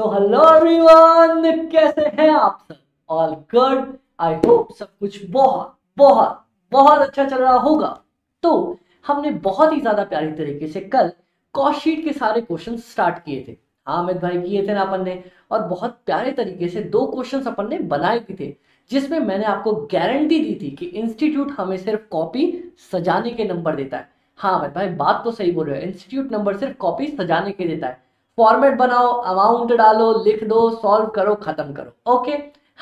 तो hello everyone कैसे हैं आप सब ऑल गुड आई होप सब कुछ बहुत बहुत बहुत अच्छा चल रहा होगा तो हमने बहुत ही ज्यादा प्यारी तरीके से कल कॉशीट के सारे क्वेश्चन स्टार्ट किए थे हाँ अमित भाई किए थे ना अपन ने और बहुत प्यारे तरीके से दो क्वेश्चन अपन ने बनाए भी थे जिसमें मैंने आपको गारंटी दी थी कि इंस्टीट्यूट हमें सिर्फ कॉपी सजाने के नंबर देता है हाँ अमित भाई बात तो सही बोल रहे हो इंस्टीट्यूट नंबर सिर्फ कॉपी सजाने के देता है फॉर्मेट बनाओ अमाउंट डालो लिख दो सॉल्व करो खत्म करो ओके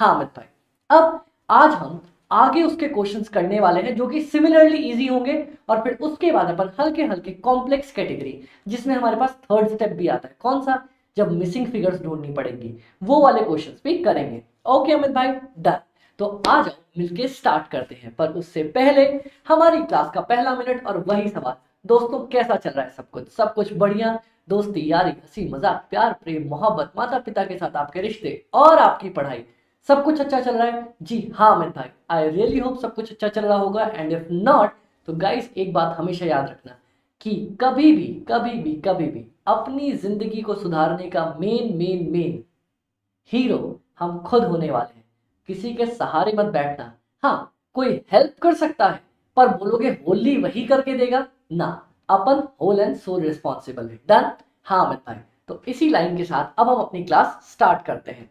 हाँ अमित भाई अब आज हम आगे उसके क्वेश्चंस करने वाले हैं जो कि सिमिलरली इजी होंगे और फिर उसके बाद अपन हल्के हल्के कॉम्प्लेक्स कैटेगरी जिसमें हमारे पास थर्ड स्टेप भी आता है कौन सा जब मिसिंग फिगर्स ढूंढनी पड़ेंगी वो वाले क्वेश्चन भी करेंगे ओके अमित भाई डन तो आज हम मिलकर स्टार्ट करते हैं पर उससे पहले हमारी क्लास का पहला मिनट और वही सवाल दोस्तों कैसा चल रहा है सब कुछ सब कुछ बढ़िया दोस्ती यारी हंसी मजाक प्यार प्रेम मोहब्बत माता पिता के साथ आपके रिश्ते और आपकी पढ़ाई सब कुछ अच्छा चल रहा है जी हाँ अमित भाई आई रियली होप सब कुछ अच्छा चल रहा होगा एंड इफ नॉट तो गाइस एक बात हमेशा याद रखना कि कभी भी कभी भी कभी भी अपनी जिंदगी को सुधारने का मेन मेन मेन हीरो हम खुद होने वाले हैं किसी के सहारे मत बैठना हाँ कोई हेल्प कर सकता है पर बोलोगे होली वही करके देगा ना अपन होल एंड सोल रिस्पॉन्सिबल है डन हाँ बताएं तो इसी लाइन के साथ अब हम अपनी क्लास स्टार्ट करते हैं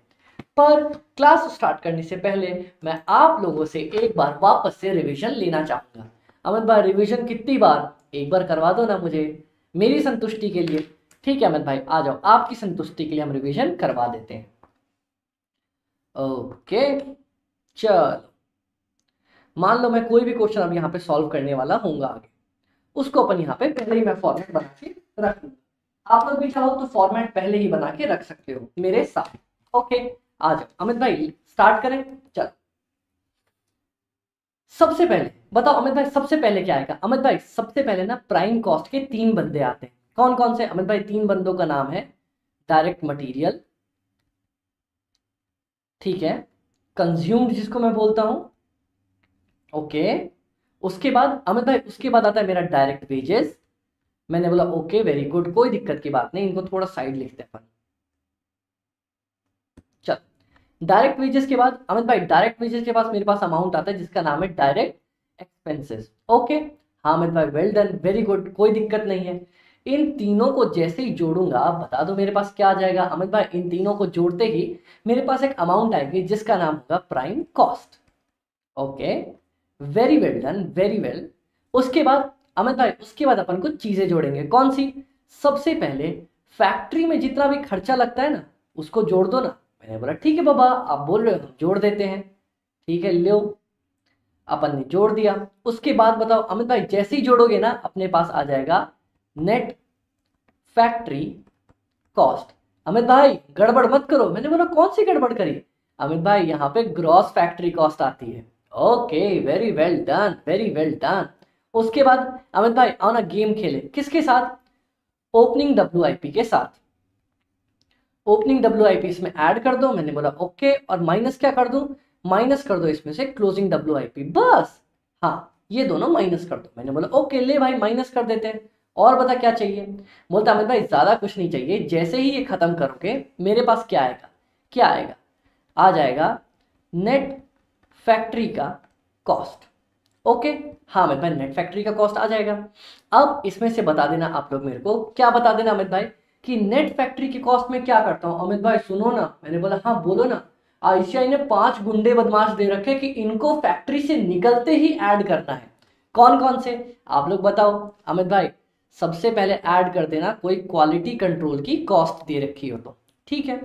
पर क्लास स्टार्ट करने से पहले मैं आप लोगों से एक बार वापस से रिवीजन लेना चाहूँगा अमित भाई रिवीजन कितनी बार एक बार करवा दो ना मुझे मेरी संतुष्टि के लिए ठीक है अमित भाई आ जाओ आपकी संतुष्टि के लिए हम रिविजन करवा देते हैं ओके चलो मान लो मैं कोई भी क्वेश्चन अब यहाँ पे सॉल्व करने वाला हूँगा आगे उसको अपन यहाँ पे पहले ही मैं फॉर्मेट बना के रख आप लोग भी चाहो तो फॉर्मेट पहले ही बना के रख सकते हो मेरे साथ ओके आ जाओ अमित भाई स्टार्ट करें चलो सबसे पहले बताओ अमित भाई सबसे पहले क्या आएगा अमित भाई सबसे पहले ना प्राइम कॉस्ट के तीन बंदे आते हैं कौन कौन से अमित भाई तीन बंदों का नाम है डायरेक्ट मटेरियल ठीक है कंज्यूम्ड जिसको मैं बोलता हूं ओके उसके बाद अमित भाई उसके बाद आता है मेरा डायरेक्ट वेजेस मैंने बोला ओके वेरी गुड कोई दिक्कत की बात नहीं इनको थोड़ा साइड लिखते हैं चल डायरेक्ट वेजेस के बाद अमित भाई डायरेक्ट वेजेस के पास मेरे पास अमाउंट आता है जिसका नाम है डायरेक्ट एक्सपेंसेस ओके हाँ अमित भाई वेल डन वेरी गुड कोई दिक्कत नहीं है इन तीनों को जैसे ही जोड़ूंगा आप बता दो मेरे पास क्या आ जाएगा अमित भाई इन तीनों को जोड़ते ही मेरे पास एक अमाउंट आएगी जिसका नाम होगा prime cost okay very well done very well उसके बाद अमित भाई उसके बाद अपन को चीज़ें जोड़ेंगे कौन सी सबसे पहले फैक्ट्री में जितना भी खर्चा लगता है ना उसको जोड़ दो ना मैंने बोला ठीक है बाबा आप बोल रहे हो हम तो जोड़ देते हैं ठीक है लो अपन ने जोड़ दिया उसके बाद बताओ अमित भाई जैसे ही जोड़ोगे ना अपने पास आ जाएगा नेट फैक्ट्री कॉस्ट अमित भाई गड़बड़ मत करो मैंने बोला कौन सी गड़बड़ करी अमित भाई यहाँ पे ग्रॉस फैक्ट्री कॉस्ट आती है okay very well done very well done उसके बाद अमित भाई आओ ना गेम खेले किसके साथ ओपनिंग डब्ल्यू के साथ ओपनिंग डब्ल्यू इसमें ऐड कर दो मैंने बोला ओके और माइनस क्या कर दूं माइनस कर दो इसमें से क्लोजिंग डब्ल्यू बस हाँ ये दोनों माइनस कर दो मैंने बोला ओके ले भाई माइनस कर देते हैं और बता क्या चाहिए बोलता अमित भाई ज़्यादा कुछ नहीं चाहिए जैसे ही ये ख़त्म करोगे मेरे पास क्या आएगा क्या आएगा आ जाएगा नेट फैक्ट्री का कॉस्ट ओके हाँ अमित भाई नेट फैक्ट्री का कॉस्ट आ जाएगा अब इसमें से बता देना आप लोग मेरे को क्या बता देना अमित भाई कि नेट फैक्ट्री के कॉस्ट में क्या करता हूँ अमित भाई सुनो ना मैंने बोला हाँ बोलो ना आईसीआई ने पांच गुंडे बदमाश दे रखे कि इनको फैक्ट्री से निकलते ही ऐड करना है कौन कौन से आप लोग बताओ अमित भाई सबसे पहले ऐड कर देना कोई क्वालिटी कंट्रोल की कॉस्ट दे रखी हो तो ठीक है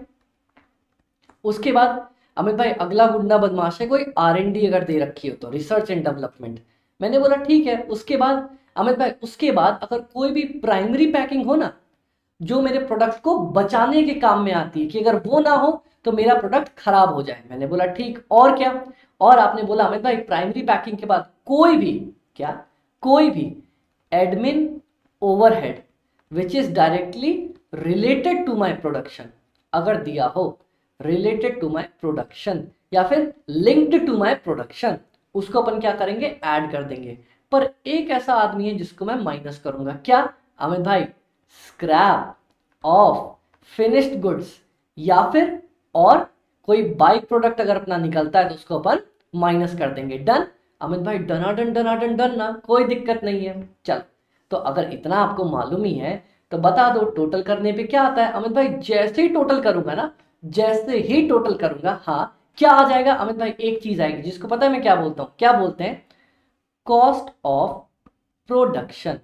उसके बाद अमित भाई अगला गुंडा बदमाश है कोई आर एन डी अगर दे रखी हो तो रिसर्च एंड डेवलपमेंट मैंने बोला ठीक है उसके बाद अमित भाई उसके बाद अगर कोई भी प्राइमरी पैकिंग हो ना जो मेरे प्रोडक्ट को बचाने के काम में आती है कि अगर वो ना हो तो मेरा प्रोडक्ट खराब हो जाए मैंने बोला ठीक और क्या और आपने बोला अमित भाई प्राइमरी पैकिंग के बाद कोई भी क्या कोई भी admin overhead which is directly related to my production अगर दिया हो रिलेटेड टू माई प्रोडक्शन या फिर लिंक्ड टू माई प्रोडक्शन उसको अपन क्या करेंगे ऐड कर देंगे पर एक ऐसा आदमी है जिसको मैं माइनस करूंगा क्या अमित भाई स्क्रैप ऑफ फिनिश्ड गुड्स या फिर और कोई बाइक प्रोडक्ट अगर अपना निकलता है तो उसको अपन माइनस कर देंगे डन अमित भाई डनाडन डनाडन डन ना कोई दिक्कत नहीं है चल तो अगर इतना आपको मालूम ही है तो बता दो टोटल करने पे क्या आता है अमित भाई जैसे ही टोटल करूंगा ना जैसे ही टोटल करूंगा हाँ क्या आ जाएगा अमित भाई एक चीज आएगी जिसको पता है मैं क्या बोलता हूं क्या बोलते हैं कॉस्ट ऑफ प्रोडक्शन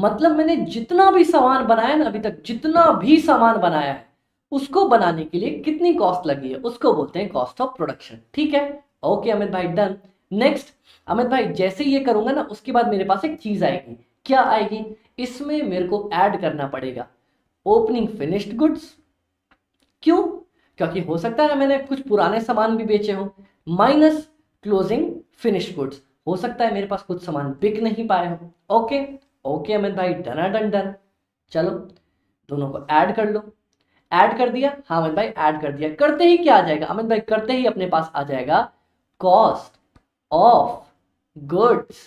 मतलब मैंने जितना भी सामान बनाया ना अभी तक जितना भी सामान बनाया है उसको बनाने के लिए कितनी कॉस्ट लगी है उसको बोलते हैं कॉस्ट ऑफ प्रोडक्शन ठीक है ओके अमित भाई डन नेक्स्ट अमित भाई जैसे ये करूंगा ना उसके बाद मेरे पास एक चीज आएगी क्या आएगी इसमें मेरे को ऐड करना पड़ेगा ओपनिंग फिनिश्ड गुड्स क्यों क्योंकि हो सकता है मैंने कुछ पुराने सामान भी बेचे हों माइनस क्लोजिंग फिनिश गुड्स हो सकता है मेरे पास कुछ सामान बिक नहीं पाए हो ओके ओके अमित भाई डन डन डन चलो दोनों को ऐड कर लो ऐड कर दिया हाँ अमित भाई ऐड कर दिया करते ही क्या आ जाएगा अमित भाई करते ही अपने पास आ जाएगा कॉस्ट ऑफ गुड्स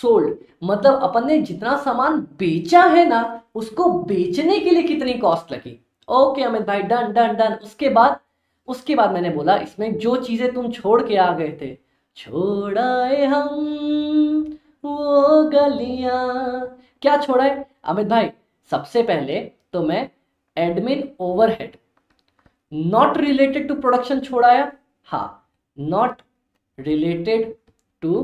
सोल्ड मतलब अपन ने जितना सामान बेचा है ना उसको बेचने के लिए कितनी कॉस्ट लगी ओके अमित भाई डन डन डन उसके बाद उसके बाद मैंने बोला इसमें जो चीज़ें तुम छोड़ के आ गए थे छोड़ाए हम वो गलियां क्या छोड़ाए अमित भाई सबसे पहले तो मैं admin overhead not related to production छोड़ाया हाँ नॉट रिलेटेड टू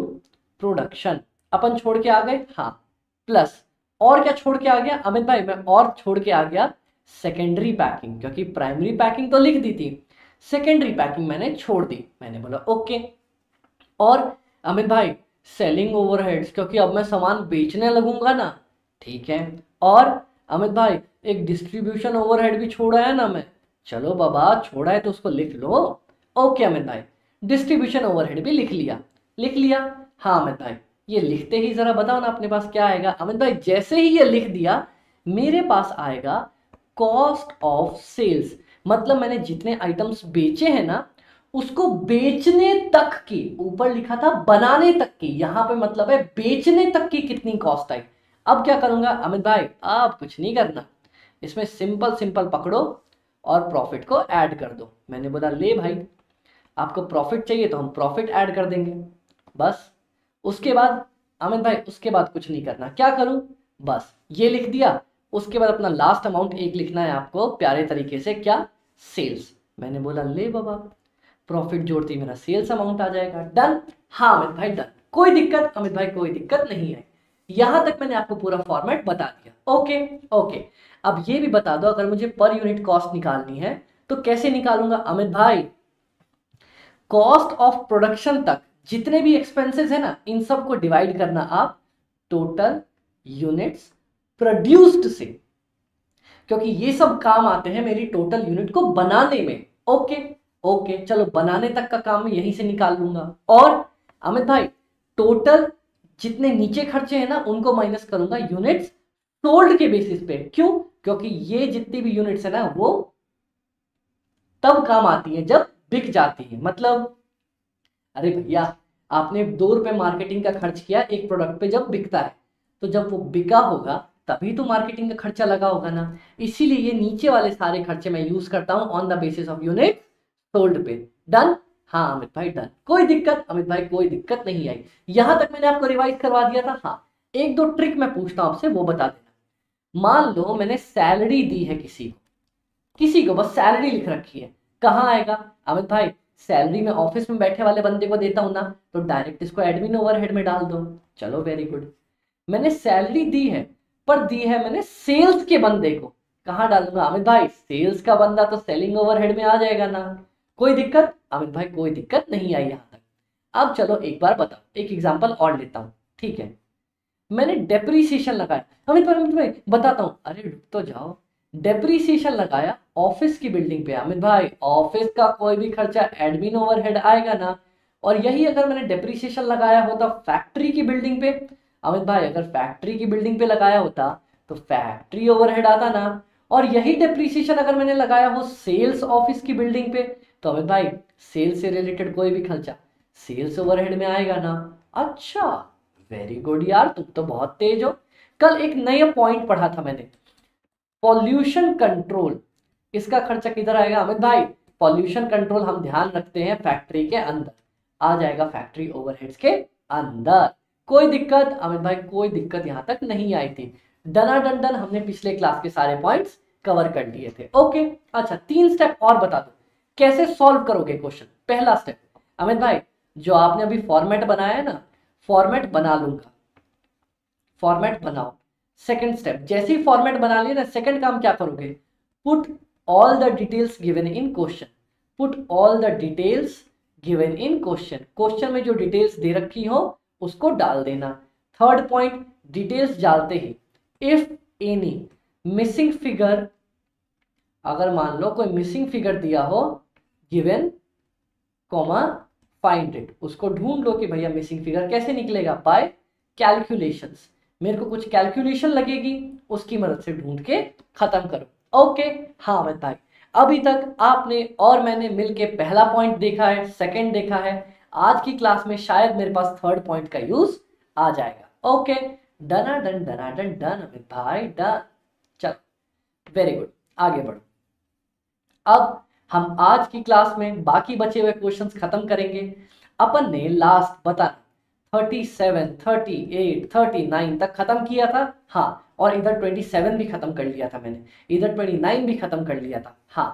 प्रोडक्शन अपन छोड़ के आ गए हाँ प्लस और क्या छोड़ के आ गया अमित भाई मैं और छोड़ के आ गया सेकेंडरी पैकिंग क्योंकि प्राइमरी पैकिंग तो लिख दी थी सेकेंडरी पैकिंग मैंने छोड़ दी मैंने बोला ओके और अमित भाई सेलिंग ओवरहेड्स क्योंकि अब मैं सामान बेचने लगूंगा ना ठीक है और अमित भाई एक डिस्ट्रीब्यूशन ओवरहेड भी छोड़ा है ना मैं चलो बाबा छोड़ा है तो उसको लिख लो ओके अमित भाई डिस्ट्रीब्यूशन ओवरहेड भी लिख लिया लिख लिया हाँ अमित भाई ये लिखते ही ज़रा बताओ ना अपने पास क्या आएगा अमित भाई जैसे ही ये लिख दिया मेरे पास आएगा कॉस्ट ऑफ सेल्स मतलब मैंने जितने आइटम्स बेचे हैं ना उसको बेचने तक की ऊपर लिखा था बनाने तक की यहां पे मतलब है बेचने तक की कितनी कॉस्ट आई अब क्या करूंगा अमित भाई आप कुछ नहीं करना इसमें सिंपल सिंपल पकड़ो और प्रॉफिट को ऐड कर दो मैंने बोला ले भाई आपको प्रॉफिट चाहिए तो हम प्रॉफिट ऐड कर देंगे बस उसके बाद अमित भाई उसके बाद कुछ नहीं करना क्या करूं बस ये लिख दिया उसके बाद अपना लास्ट अमाउंट एक लिखना है आपको प्यारे तरीके से क्या सेल्स मैंने बोला ले बाबा प्रॉफिट जोड़ती मेरा सेल्स अमाउंट आ जाएगा डन हाँ अमित भाई डन कोई दिक्कत अमित भाई कोई दिक्कत नहीं है यहां तक मैंने आपको पूरा फॉर्मेट बता दिया ओके ओके अब ये भी बता दो अगर मुझे पर यूनिट कॉस्ट निकालनी है तो कैसे निकालूंगा अमित भाई कॉस्ट ऑफ प्रोडक्शन तक जितने भी एक्सपेंसेस है ना इन सब को डिवाइड करना आप टोटल यूनिट्स प्रोड्यूस्ड से क्योंकि ये सब काम आते हैं मेरी टोटल यूनिट को बनाने में ओके ओके चलो बनाने तक का काम मैं यहीं से निकाल लूंगा और अमित भाई टोटल जितने नीचे खर्चे हैं ना उनको माइनस करूंगा यूनिट्स सोल्ड के बेसिस पे क्यों क्योंकि ये जितनी भी यूनिट्स है ना वो तब काम आती है जब बिक जाती है मतलब अरे भैया आपने दो रुपए मार्केटिंग का खर्च किया एक प्रोडक्ट पे जब बिकता है तो जब वो बिका होगा तभी तो मार्केटिंग का खर्चा लगा होगा ना इसीलिए ये नीचे वाले सारे खर्चे मैं यूज करता हूँ on the basis of unit sold पे डन हाँ अमित भाई डन कोई दिक्कत अमित भाई कोई दिक्कत नहीं आई यहां तक मैंने आपको रिवाइज करवा दिया था हाँ एक दो ट्रिक मैं पूछता हूं आपसे वो बता देना मान लो मैंने सैलरी दी है किसी को किसी को बस सैलरी लिख रखी है कहाँ आएगा अमित भाई सैलरी में ऑफिस में बैठे वाले बंदे को देता हूं ना तो डायरेक्ट इसको एडमिन ओवरहेड में डाल दो चलो वेरी गुड मैंने सैलरी दी है पर दी है मैंने सेल्स के बंदे को कहा डालूंगा अमित भाई सेल्स का बंदा तो सेलिंग ओवरहेड में आ जाएगा ना कोई दिक्कत अमित भाई कोई दिक्कत नहीं आई यहाँ तक अब चलो एक बार बताओ एक एग्जाम्पल और लेता हूँ ठीक है मैंने डेप्रीसिएशन लगाया अमित भाई अमित भाई बताता हूँ अरे रुक तो जाओ डेप्रीसिएशन लगाया ऑफिस की बिल्डिंग पे अमित भाई ऑफिस का कोई भी खर्चा एडमिन ओवरहेड आएगा ना और यही अगर मैंने डेप्रीसिएशन लगाया होता तो फैक्ट्री की बिल्डिंग पे अमित भाई अगर फैक्ट्री की बिल्डिंग पे लगाया होता तो फैक्ट्री ओवरहेड आता ना और यही डिप्रिसिएशन अगर मैंने लगाया हो सेल्स ऑफिस की बिल्डिंग पे तो अमित भाई सेल्स से रिलेटेड कोई भी खर्चा सेल्स ओवरहेड में आएगा ना अच्छा वेरी गुड यार तुम तो बहुत तेज हो कल एक नया पॉइंट पढ़ा था मैंने पॉल्यूशन कंट्रोल इसका खर्चा किधर आएगा अमित भाई पॉल्यूशन कंट्रोल हम ध्यान रखते हैं फैक्ट्री के अंदर आ जाएगा फैक्ट्री ओवरहेड्स के अंदर कोई दिक्कत अमित भाई कोई दिक्कत यहाँ तक नहीं आई थी डना डन डन हमने पिछले क्लास के सारे पॉइंट्स कवर कर लिए थे ओके अच्छा तीन स्टेप और बता दो कैसे सॉल्व करोगे क्वेश्चन पहला स्टेप अमित भाई जो आपने अभी फॉर्मेट बनाया है ना फॉर्मेट बना लूंगा फॉर्मेट बनाओ सेकंड स्टेप जैसे ही फॉर्मेट बना लिया ना सेकंड काम क्या करोगे put all the details given in question put all the details given in question question में जो डिटेल्स दे रखी हो उसको डाल देना थर्ड पॉइंट डिटेल्स डालते ही इफ एनी मिसिंग फिगर अगर मान लो कोई मिसिंग फिगर दिया हो गिवेन कॉमा फाइंड इट उसको ढूंढ लो कि भैया मिसिंग फिगर कैसे निकलेगा बाय कैलकुलेशंस मेरे को कुछ कैलकुलेशन लगेगी उसकी मदद से ढूंढ के खत्म करो ओके हाँ बताए अभी तक आपने और मैंने मिलके पहला पॉइंट देखा है सेकंड देखा है आज की क्लास में शायद मेरे पास थर्ड पॉइंट का यूज आ जाएगा okay done done डना done done Amit भाई डन चल वेरी गुड आगे बढ़ो अब हम आज की क्लास में बाकी बचे हुए क्वेश्चंस खत्म करेंगे अपन ने लास्ट बता 37, 38, 39 तक खत्म किया था हाँ और इधर 27 भी खत्म कर लिया था मैंने इधर 29 भी खत्म कर लिया था हाँ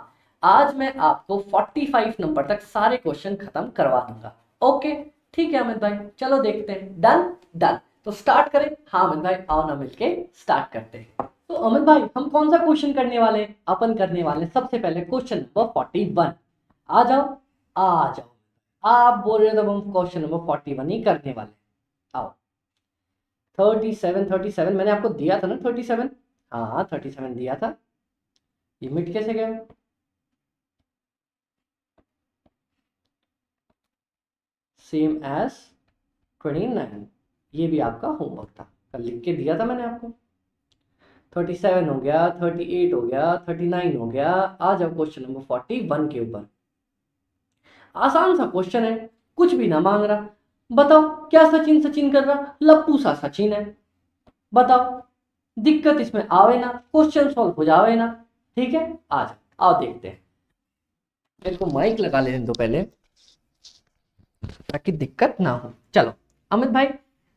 आज मैं आपको 45 नंबर तक सारे क्वेश्चन खत्म करवा दूंगा ओके ठीक है अमित भाई चलो देखते हैं डन डन तो स्टार्ट करें हाँ अमित भाई आओ ना मिलके स्टार्ट करते हैं तो अमित भाई हम कौन सा क्वेश्चन करने वाले अपन करने वाले सबसे पहले क्वेश्चन नंबर फोर्टी वन आ जाओ आ जाओ आप बोल रहे हो तो हम क्वेश्चन नंबर फोर्टी वन ही करने वाले आओ थर्टी सेवन थर्टी सेवन मैंने आपको दिया था ना थर्टी सेवन हाँ थर्टी सेवन दिया था ये मिट कैसे गए सेम एज ट्वेंटी नाइन ये भी आपका होमवर्क था कल लिख के दिया था मैंने आपको थर्टी सेवन हो गया थर्टी एट हो गया थर्टी नाइन हो गया आ जाओ क्वेश्चन नंबर फोर्टी वन के ऊपर आसान सा क्वेश्चन है कुछ भी ना मांग रहा बताओ क्या सचिन सचिन कर रहा लप्पू सा सचिन है बताओ दिक्कत इसमें आवे ना क्वेश्चन सॉल्व हो जावे ना ठीक है आ जाओ आओ देखते हैं मेरे को माइक लगा लेने दो पहले ताकि दिक्कत ना हो चलो अमित भाई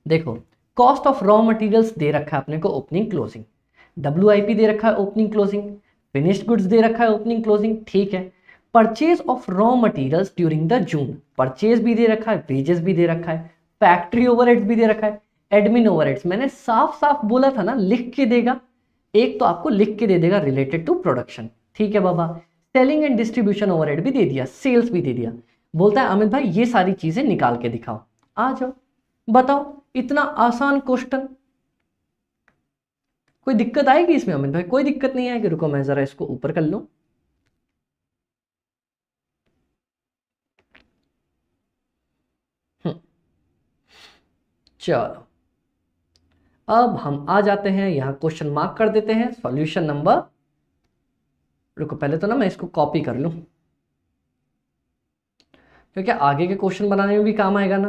देखो कॉस्ट ऑफ रॉ मटेरियल्स दे रखा है अपने को ओपनिंग क्लोजिंग डब्ल्यू दे रखा है ओपनिंग क्लोजिंग फिनिश्ड गुड्स दे रखा है ओपनिंग क्लोजिंग ठीक है purchase of raw materials during the June purchase भी दे रखा है वेजेस भी दे रखा है फैक्ट्री ओवर भी दे रखा है एडमिन ओवर मैंने साफ साफ बोला था ना लिख के देगा एक तो आपको लिख के दे देगा रिलेटेड टू प्रोडक्शन ठीक है बाबा सेलिंग एंड डिस्ट्रीब्यूशन ओवरहेड भी दे दिया सेल्स भी दे दिया बोलता है अमित भाई ये सारी चीज़ें निकाल के दिखाओ आ जाओ बताओ इतना आसान क्वेश्चन कोई दिक्कत आएगी इसमें अमित भाई कोई दिक्कत नहीं आएगी रुको मैं ज़रा इसको ऊपर कर लू हम्म। चलो अब हम आ जाते हैं यहां क्वेश्चन मार्क कर देते हैं सॉल्यूशन नंबर रुको पहले तो ना मैं इसको कॉपी कर लू क्योंकि आगे के क्वेश्चन बनाने में भी काम आएगा ना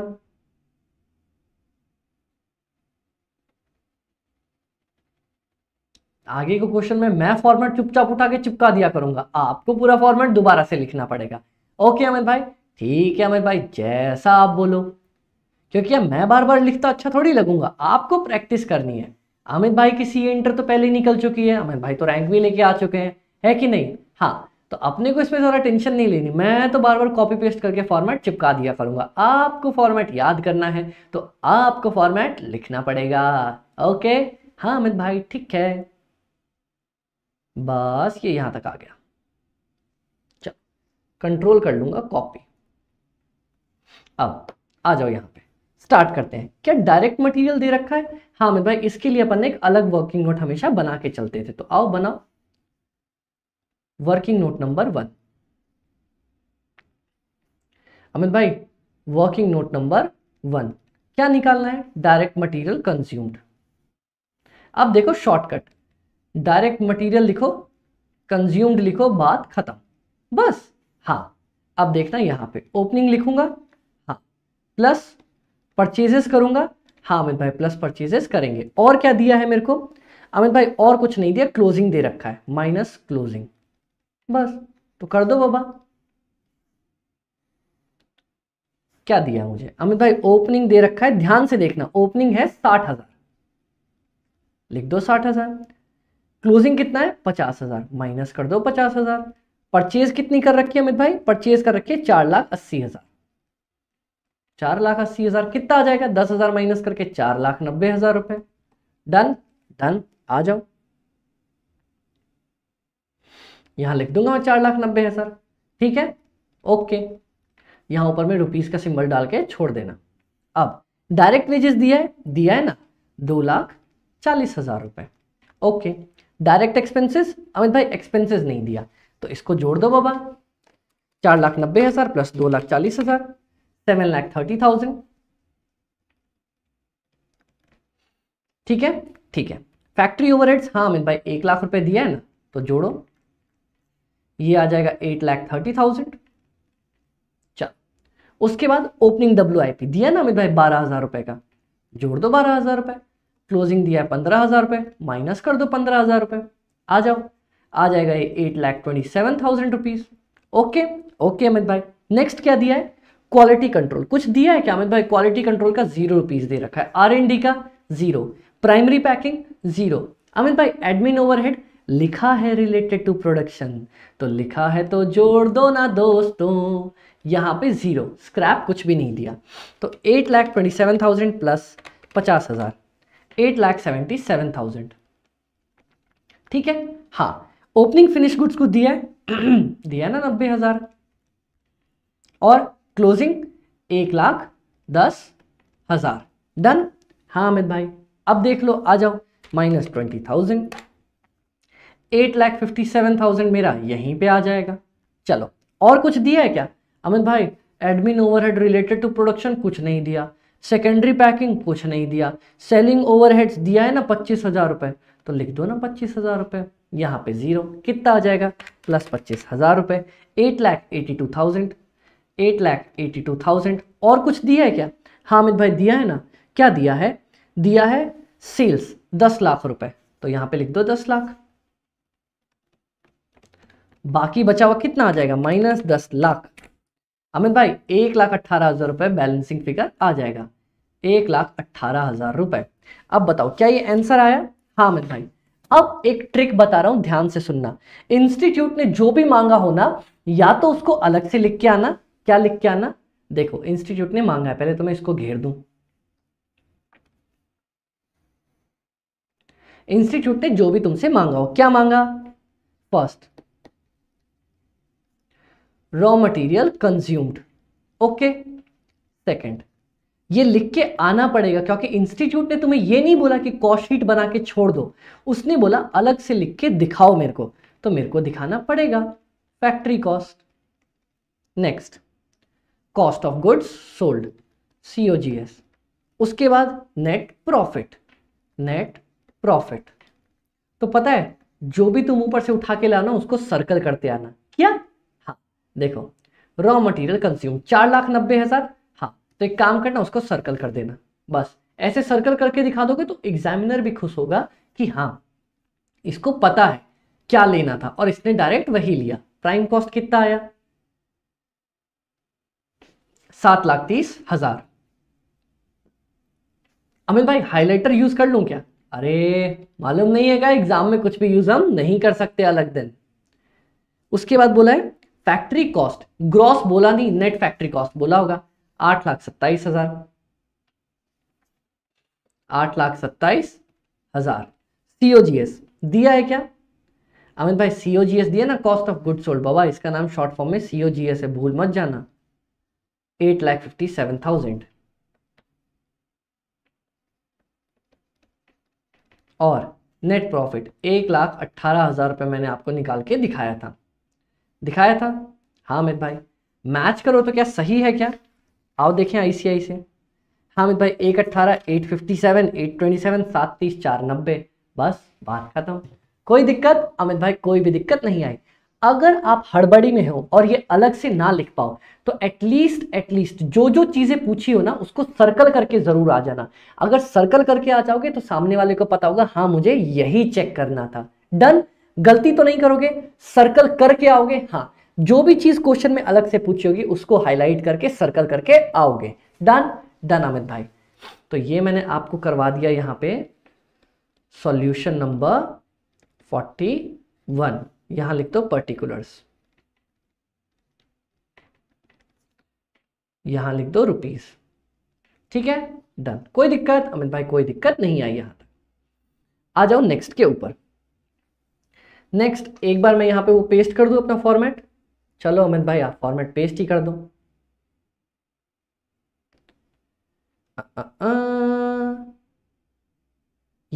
आगे के क्वेश्चन में मैं फॉर्मेट चुपचाप उठा के चिपका दिया करूंगा आपको पूरा फॉर्मेट दोबारा से लिखना पड़ेगा ओके अमित भाई ठीक है अमित भाई जैसा आप बोलो क्योंकि मैं बार बार लिखता अच्छा थोड़ी लगूंगा आपको प्रैक्टिस करनी है अमित भाई की सी इंटर तो पहले निकल चुकी है अमित भाई तो रैंक भी लेके आ चुके हैं है कि नहीं हाँ तो अपने को इसमें ज़्यादा टेंशन नहीं लेनी मैं तो बार बार कॉपी पेस्ट करके फॉर्मेट चिपका दिया करूँगा आपको फॉर्मेट याद करना है तो आपको फॉर्मेट लिखना पड़ेगा ओके हाँ अमित भाई ठीक है बस ये यहाँ तक आ गया चल कंट्रोल कर लूँगा कॉपी अब आ जाओ यहाँ पे स्टार्ट करते हैं क्या डायरेक्ट मटेरियल दे रखा है हाँ अमित भाई इसके लिए अपन ने एक अलग वर्किंग नोट हमेशा बना के चलते थे तो आओ बनाओ working note number one Amit भाई वर्किंग नोट नंबर वन क्या निकालना है डायरेक्ट मटेरियल कंज्यूम्ड अब देखो शॉर्टकट डायरेक्ट मटेरियल लिखो कंज्यूम्ड लिखो बात खत्म बस हाँ अब देखना यहाँ पे ओपनिंग लिखूंगा हाँ प्लस परचेजेस करूंगा हाँ अमित भाई प्लस परचेजेस करेंगे और क्या दिया है मेरे को अमित भाई और कुछ नहीं दिया क्लोजिंग दे रखा है माइनस क्लोजिंग बस तो कर दो बाबा क्या दिया मुझे अमित भाई ओपनिंग दे रखा है ध्यान से देखना ओपनिंग है साठ हजार लिख दो साठ हजार क्लोजिंग कितना है पचास हजार माइनस कर दो पचास हजार परचेज कितनी कर रखी है अमित भाई परचेज कर रखी है चार लाख अस्सी हजार चार लाख अस्सी हजार कितना आ जाएगा दस हजार माइनस करके चार लाख नब्बे हजार रुपए डन डन आ जाओ यहां लिख दूंगा मैं चार लाख नब्बे हज़ार ठीक है ओके यहाँ ऊपर में रुपीज़ का सिंबल डाल के छोड़ देना अब डायरेक्ट वेजेस दिया है दिया है ना दो लाख चालीस हज़ार रुपए ओके डायरेक्ट एक्सपेंसेस अमित भाई एक्सपेंसेस नहीं दिया तो इसको जोड़ दो बाबा चार लाख नब्बे हज़ार प्लस दो लाख चालीस हज़ार सेवन लाख थर्टी थाउजेंड ठीक है ठीक है फैक्ट्री ओवरहेड्स हाँ अमित भाई एक लाख रुपए दिया है ना तो जोड़ो ये आ जाएगा एट लाख थर्टी थाउजेंड चल उसके बाद ओपनिंग डब्ल्यू आई पी दिया ना अमित भाई बारह हजार रुपए का जोड़ दो बारह हजार रुपए क्लोजिंग दिया है पंद्रह हजार रुपए माइनस कर दो पंद्रह हजार रुपए आ जाओ आ जाएगा ये eight lakh twenty seven thousand rupees okay okay Amit भाई नेक्स्ट क्या दिया है क्वालिटी कंट्रोल कुछ दिया है क्या अमित भाई क्वालिटी कंट्रोल का जीरो रुपीज दे रखा है आर एन डी का zero primary packing zero Amit भाई एडमिन ओवरहेड लिखा है रिलेटेड टू प्रोडक्शन तो लिखा है तो जोड़ दो ना दोस्तों यहाँ पे ज़ीरो स्क्रैप कुछ भी नहीं दिया तो eight lakh twenty seven thousand plus पचास हज़ार eight lakh seventy seven thousand ठीक है हाँ ओपनिंग फिनिश गुड्स को दिया है दिया ना नब्बे हज़ार और क्लोजिंग एक लाख दस हज़ार डन हाँ अमित भाई अब देख लो आ जाओ minus twenty thousand eight lakh fifty seven thousand मेरा यहीं पे आ जाएगा चलो और कुछ दिया है क्या अमित भाई admin overhead related to production कुछ नहीं दिया सेकेंडरी पैकिंग कुछ नहीं दिया सेलिंग ओवरहेड्स दिया है ना पच्चीस हज़ार रुपए तो लिख दो ना पच्चीस हज़ार रुपए यहाँ पे ज़ीरो कितना आ जाएगा प्लस पच्चीस हज़ार रुपए eight lakh eighty two thousand eight lakh eighty two thousand और कुछ दिया है क्या हाँ अमित भाई दिया है ना क्या दिया है दिया है सेल्स दस लाख रुपए तो यहाँ पे लिख दो दस लाख बाकी बचा हुआ कितना आ जाएगा माइनस दस लाख अमित भाई एक लाख अट्ठारह हज़ार रुपये बैलेंसिंग फिगर आ जाएगा एक लाख अट्ठारह हज़ार रुपए अब बताओ क्या ये आंसर आया हाँ अमित भाई अब एक ट्रिक बता रहा हूं ध्यान से सुनना इंस्टीट्यूट ने जो भी मांगा होना या तो उसको अलग से लिख के आना क्या लिख के आना देखो इंस्टीट्यूट ने मांगा है पहले तो मैं इसको घेर दू इंस्टीट्यूट ने जो भी तुमसे मांगा हो क्या मांगा first raw material consumed okay second ये लिख के आना पड़ेगा क्योंकि इंस्टीट्यूट ने तुम्हें ये नहीं बोला कि कॉशीट बना के छोड़ दो उसने बोला अलग से लिख के दिखाओ मेरे को तो मेरे को दिखाना पड़ेगा factory cost next cost of goods sold COGS उसके बाद नेट प्रॉफिट नेट प्रॉफिट तो पता है जो भी तुम ऊपर से उठा के लाना उसको सर्कल करते आना क्या देखो रॉ मटेरियल कंज्यूम चार लाख नब्बे हजार हाँ तो एक काम करना उसको सर्कल कर देना बस ऐसे सर्कल करके दिखा दोगे तो एग्जामिनर भी खुश होगा कि हाँ इसको पता है क्या लेना था और इसने डायरेक्ट वही लिया प्राइम कॉस्ट कितना आया सात लाख तीस हजार अमित भाई हाईलाइटर यूज कर लू क्या अरे मालूम नहीं है क्या एग्जाम में कुछ भी यूज हम नहीं कर सकते अलग दिन उसके बाद बोला है फैक्ट्री कॉस्ट ग्रॉस बोला नहीं नेट फैक्ट्री कॉस्ट बोला होगा आठ लाख सत्ताईस हजार आठ लाख सत्ताईस हजार सीओजीएस दिया है क्या अमित भाई सीओजीएस दिया ना कॉस्ट ऑफ गुड सोल्ड बाबा इसका नाम शॉर्ट फॉर्म में सीओजीएस है भूल मत जाना eight lakh fifty seven thousand और नेट प्रॉफिट एक लाख अट्ठारह हजार रुपये मैंने आपको निकाल के दिखाया था दिखाया था हाँ अमित भाई मैच करो तो क्या सही है क्या आओ देखें आईसीआई से हाँ अमित भाई एक अट्ठारह eight fifty seven eight twenty seven सात तीस चार नब्बे बस बात खत्म कोई दिक्कत अमित भाई कोई भी दिक्कत नहीं आई अगर आप हड़बड़ी में हो और ये अलग से ना लिख पाओ तो एटलीस्ट एटलीस्ट जो जो चीज़ें पूछी हो ना उसको सर्कल करके ज़रूर आ जाना अगर सर्कल करके आ जाओगे तो सामने वाले को पता होगा हाँ मुझे यही चेक करना था डन गलती तो नहीं करोगे सर्कल करके आओगे हाँ जो भी चीज क्वेश्चन में अलग से पूछी होगी उसको हाईलाइट करके सर्कल करके आओगे डन डन अमित भाई तो ये मैंने आपको करवा दिया यहां पे सॉल्यूशन नंबर 41 यहां लिख दो पर्टिकुलर्स यहां लिख दो रुपीस ठीक है डन कोई दिक्कत अमित भाई कोई दिक्कत नहीं आई यहां तक आ जाओ नेक्स्ट के ऊपर नेक्स्ट एक बार मैं यहाँ पे वो पेस्ट कर दूँ अपना फॉर्मेट चलो अमित भाई आप फॉर्मेट पेस्ट ही कर दो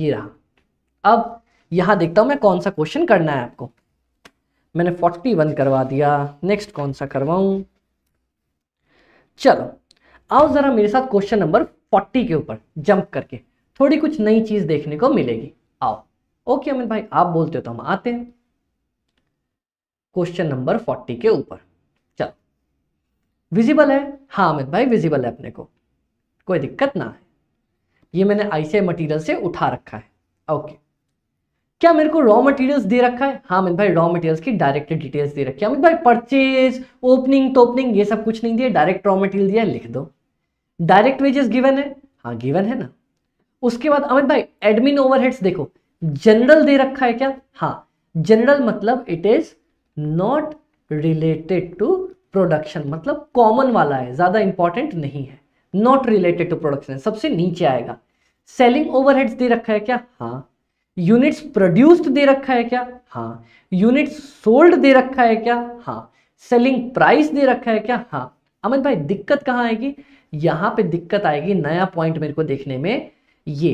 ये रहा अब यहाँ देखता हूँ मैं कौन सा क्वेश्चन करना है आपको मैंने फोर्टी वन करवा दिया नेक्स्ट कौन सा करवाऊँ चलो आओ ज़रा मेरे साथ क्वेश्चन नंबर फोर्टी के ऊपर जंप करके थोड़ी कुछ नई चीज़ देखने को मिलेगी आओ ओके अमित भाई आप बोलते हो तो हम आते हैं क्वेश्चन नंबर फोर्टी के ऊपर चलो विजिबल है हाँ अमित भाई विजिबल है अपने को कोई दिक्कत ना है ये मैंने आईसीआई मटेरियल से उठा रखा है ओके क्या मेरे को रॉ मटेरियल्स दे रखा है हाँ अमित भाई रॉ मटेरियल्स की डायरेक्ट डिटेल्स दे रखी है अमित भाई परचेज ओपनिंग टोपनिंग ये सब कुछ नहीं दिया डायरेक्ट रॉ मटेरियल दिया लिख दो डायरेक्ट वेजेस गिवन है हाँ गिवन है ना उसके बाद अमित भाई एडमिन ओवरहेड्स देखो जनरल दे रखा है क्या हाँ जनरल मतलब it is not related to production मतलब कॉमन वाला है ज्यादा इंपॉर्टेंट नहीं है नॉट रिलेटेड टू प्रोडक्शन सबसे नीचे आएगा सेलिंग ओवरहेड्स दे रखा है क्या हाँ यूनिट्स प्रोड्यूस्ड दे रखा है क्या हाँ यूनिट्स सोल्ड दे रखा है क्या हाँ सेलिंग प्राइस दे रखा है क्या हाँ अमन भाई दिक्कत कहाँ आएगी यहां पे दिक्कत आएगी नया पॉइंट मेरे को देखने में ये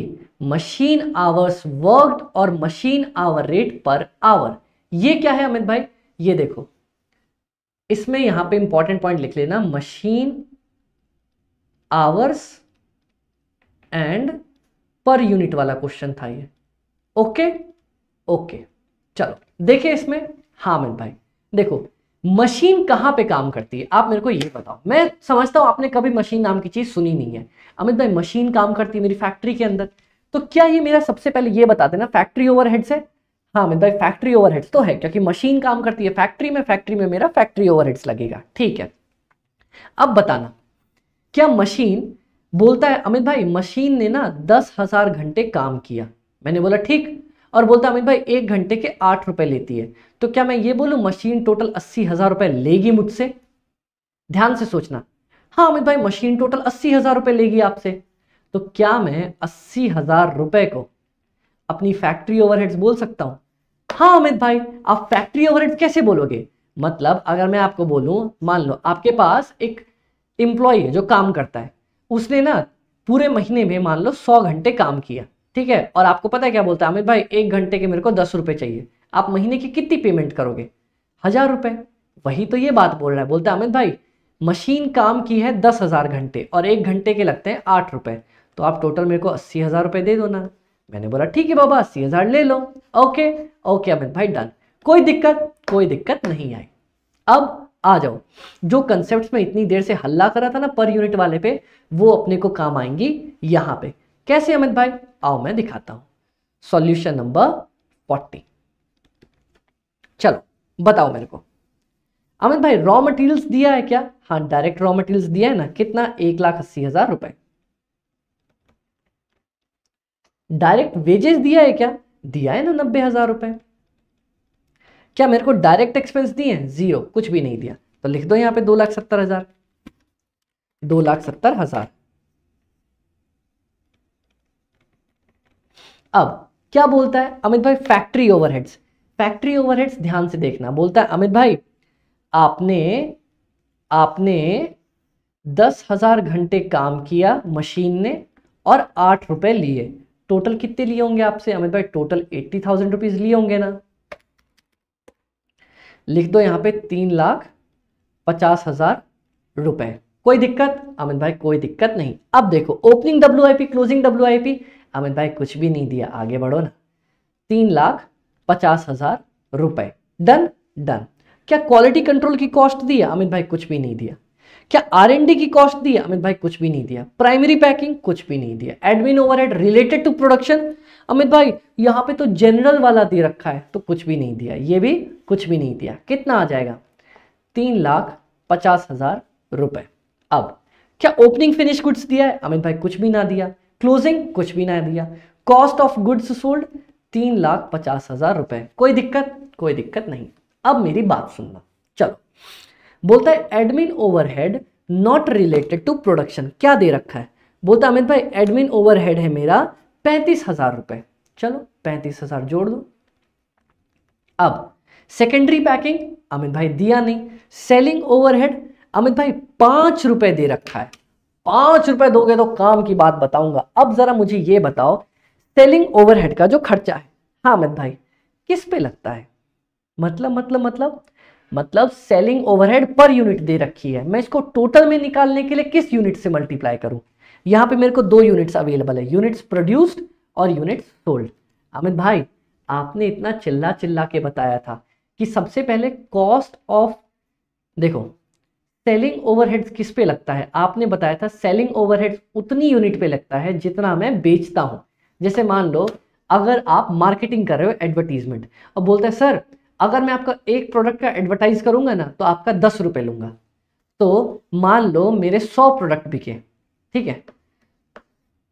मशीन आवर्स वर्कड और machine hour rate per hour ये क्या है अमित भाई ये देखो इसमें यहां पे इंपॉर्टेंट पॉइंट लिख लेना machine hours and per unit वाला क्वेश्चन था ये ओके ओके चलो देखिए इसमें हा अमित भाई देखो मशीन कहाँ पे काम करती है आप मेरे को ये बताओ मैं समझता हूँ आपने कभी मशीन नाम की चीज़ सुनी नहीं है अमित भाई मशीन काम करती है मेरी फैक्ट्री के अंदर तो क्या ये मेरा सबसे पहले ये बता देना फैक्ट्री ओवरहेड है हाँ अमित भाई फैक्ट्री ओवरहेड्स तो है क्योंकि मशीन काम करती है फैक्ट्री में फैक्ट्री में मेरा फैक्ट्री ओवरहेड्स लगेगा ठीक है अब बताना क्या मशीन बोलता है अमित भाई मशीन ने ना दस हजार घंटे काम किया मैंने बोला ठीक और बोलता अमित भाई एक घंटे के आठ रुपए लेती है तो क्या मैं ये बोलू मशीन टोटल अस्सी हज़ार रुपए लेगी मुझसे ध्यान से सोचना हाँ अमित भाई मशीन टोटल अस्सी हज़ार रुपए लेगी आपसे तो क्या मैं अस्सी हज़ार रुपए को अपनी फैक्ट्री ओवरहेड्स बोल सकता हूं हाँ अमित भाई आप फैक्ट्री ओवरहेड कैसे बोलोगे मतलब अगर मैं आपको बोलू मान लो आपके पास एक एम्प्लॉय है जो काम करता है उसने ना पूरे महीने में मान लो सौ घंटे काम किया ठीक है और आपको पता है क्या बोलता है अमित भाई एक घंटे के मेरे को दस रुपये चाहिए आप महीने की कितनी पेमेंट करोगे हज़ार रुपये वही तो ये बात बोल रहा है बोलता है अमित भाई मशीन काम की है दस हज़ार घंटे और एक घंटे के लगते हैं आठ रुपये तो आप टोटल मेरे को अस्सी हज़ार रुपये दे दो ना मैंने बोला ठीक है बाबा अस्सी हज़ार ले लो ओके ओके अमित भाई डन कोई दिक्कत कोई दिक्कत नहीं आई अब आ जाओ जो कंसेप्ट में इतनी देर से हल्ला करा था ना पर यूनिट वाले पे वो अपने को काम आएंगी यहाँ पे कैसे अमित भाई आओ मैं दिखाता हूं सॉल्यूशन नंबर फोर्टी चलो बताओ मेरे को अमित भाई रॉ मटेरियल्स दिया है क्या हाँ डायरेक्ट रॉ मटेरियल्स दिया है ना कितना एक लाख अस्सी हजार रुपए डायरेक्ट वेजेस दिया है क्या दिया है ना नब्बे हजार रुपए क्या मेरे को डायरेक्ट एक्सपेंस दिए हैं जीरो कुछ भी नहीं दिया तो लिख दो यहां पे दो लाख सत्तर हजार दो लाख सत्तर हजार अब क्या बोलता है अमित भाई फैक्ट्री ओवरहेड्स फैक्ट्री ओवरहेड्स ध्यान से देखना बोलता है अमित भाई आपने आपने दस हजार घंटे काम किया मशीन ने और आठ रुपए लिए टोटल कितने लिए होंगे आपसे अमित भाई टोटल एट्टी थाउजेंड रुपीज लिए होंगे ना लिख दो यहां पे तीन लाख पचास हजार रुपए कोई दिक्कत अमित भाई कोई दिक्कत नहीं अब देखो opening W closing W Amit भाई कुछ भी नहीं दिया आगे बढ़ो ना तीन लाख पचास हजार रुपए डन डन क्या क्वालिटी कंट्रोल की कॉस्ट दी अमित भाई कुछ भी नहीं दिया क्या आर की कॉस्ट दी अमित भाई कुछ भी नहीं दिया प्राइमरी पैकिंग कुछ भी नहीं दिया admin overhead related to production Amit भाई यहां पे तो जनरल वाला दे रखा है तो कुछ भी नहीं दिया ये भी कुछ भी नहीं दिया कितना आ जाएगा तीन लाख पचास हजार रुपए अब क्या ओपनिंग फिनिश गुड्स दिया है अमित भाई कुछ भी ना दिया क्लोजिंग कुछ भी ना दिया कॉस्ट ऑफ गुड्स सोल्ड तीन लाख पचास हजार रुपए कोई दिक्कत कोई दिक्कत नहीं अब मेरी बात सुनना चलो बोलता है admin overhead not related to production क्या दे रखा है बोलता अमित भाई एडमिन ओवरहेड है मेरा पैंतीस हजार रुपए चलो पैंतीस हजार जोड़ दो अब सेकेंडरी पैकिंग अमित भाई दिया नहीं सेलिंग ओवरहेड अमित भाई पांच रुपए दे रखा है पांच रुपए दोगे तो काम की बात बताऊंगा अब जरा मुझे ये बताओ सेलिंग ओवरहेड का जो खर्चा है हाँ अमित भाई किस पे लगता है मतलब मतलब मतलब मतलब सेलिंग ओवरहेड पर यूनिट दे रखी है मैं इसको टोटल में निकालने के लिए किस यूनिट से मल्टीप्लाई करूं यहां पे मेरे को दो यूनिट्स अवेलेबल है यूनिट्स प्रोड्यूस्ड और यूनिट्स सोल्ड अमित भाई आपने इतना चिल्ला चिल्ला के बताया था कि सबसे पहले कॉस्ट ऑफ देखो सेलिंग ओवरहेड्स किस पे लगता है आपने बताया था सेलिंग ओवरहेड्स उतनी यूनिट पे लगता है जितना मैं बेचता हूँ जैसे मान लो अगर आप मार्केटिंग कर रहे हो एडवर्टीजमेंट और बोलते हैं सर अगर मैं आपका एक प्रोडक्ट का एडवर्टाइज करूंगा ना तो आपका दस रुपये लूंगा तो मान लो मेरे सौ प्रोडक्ट बिके ठीक है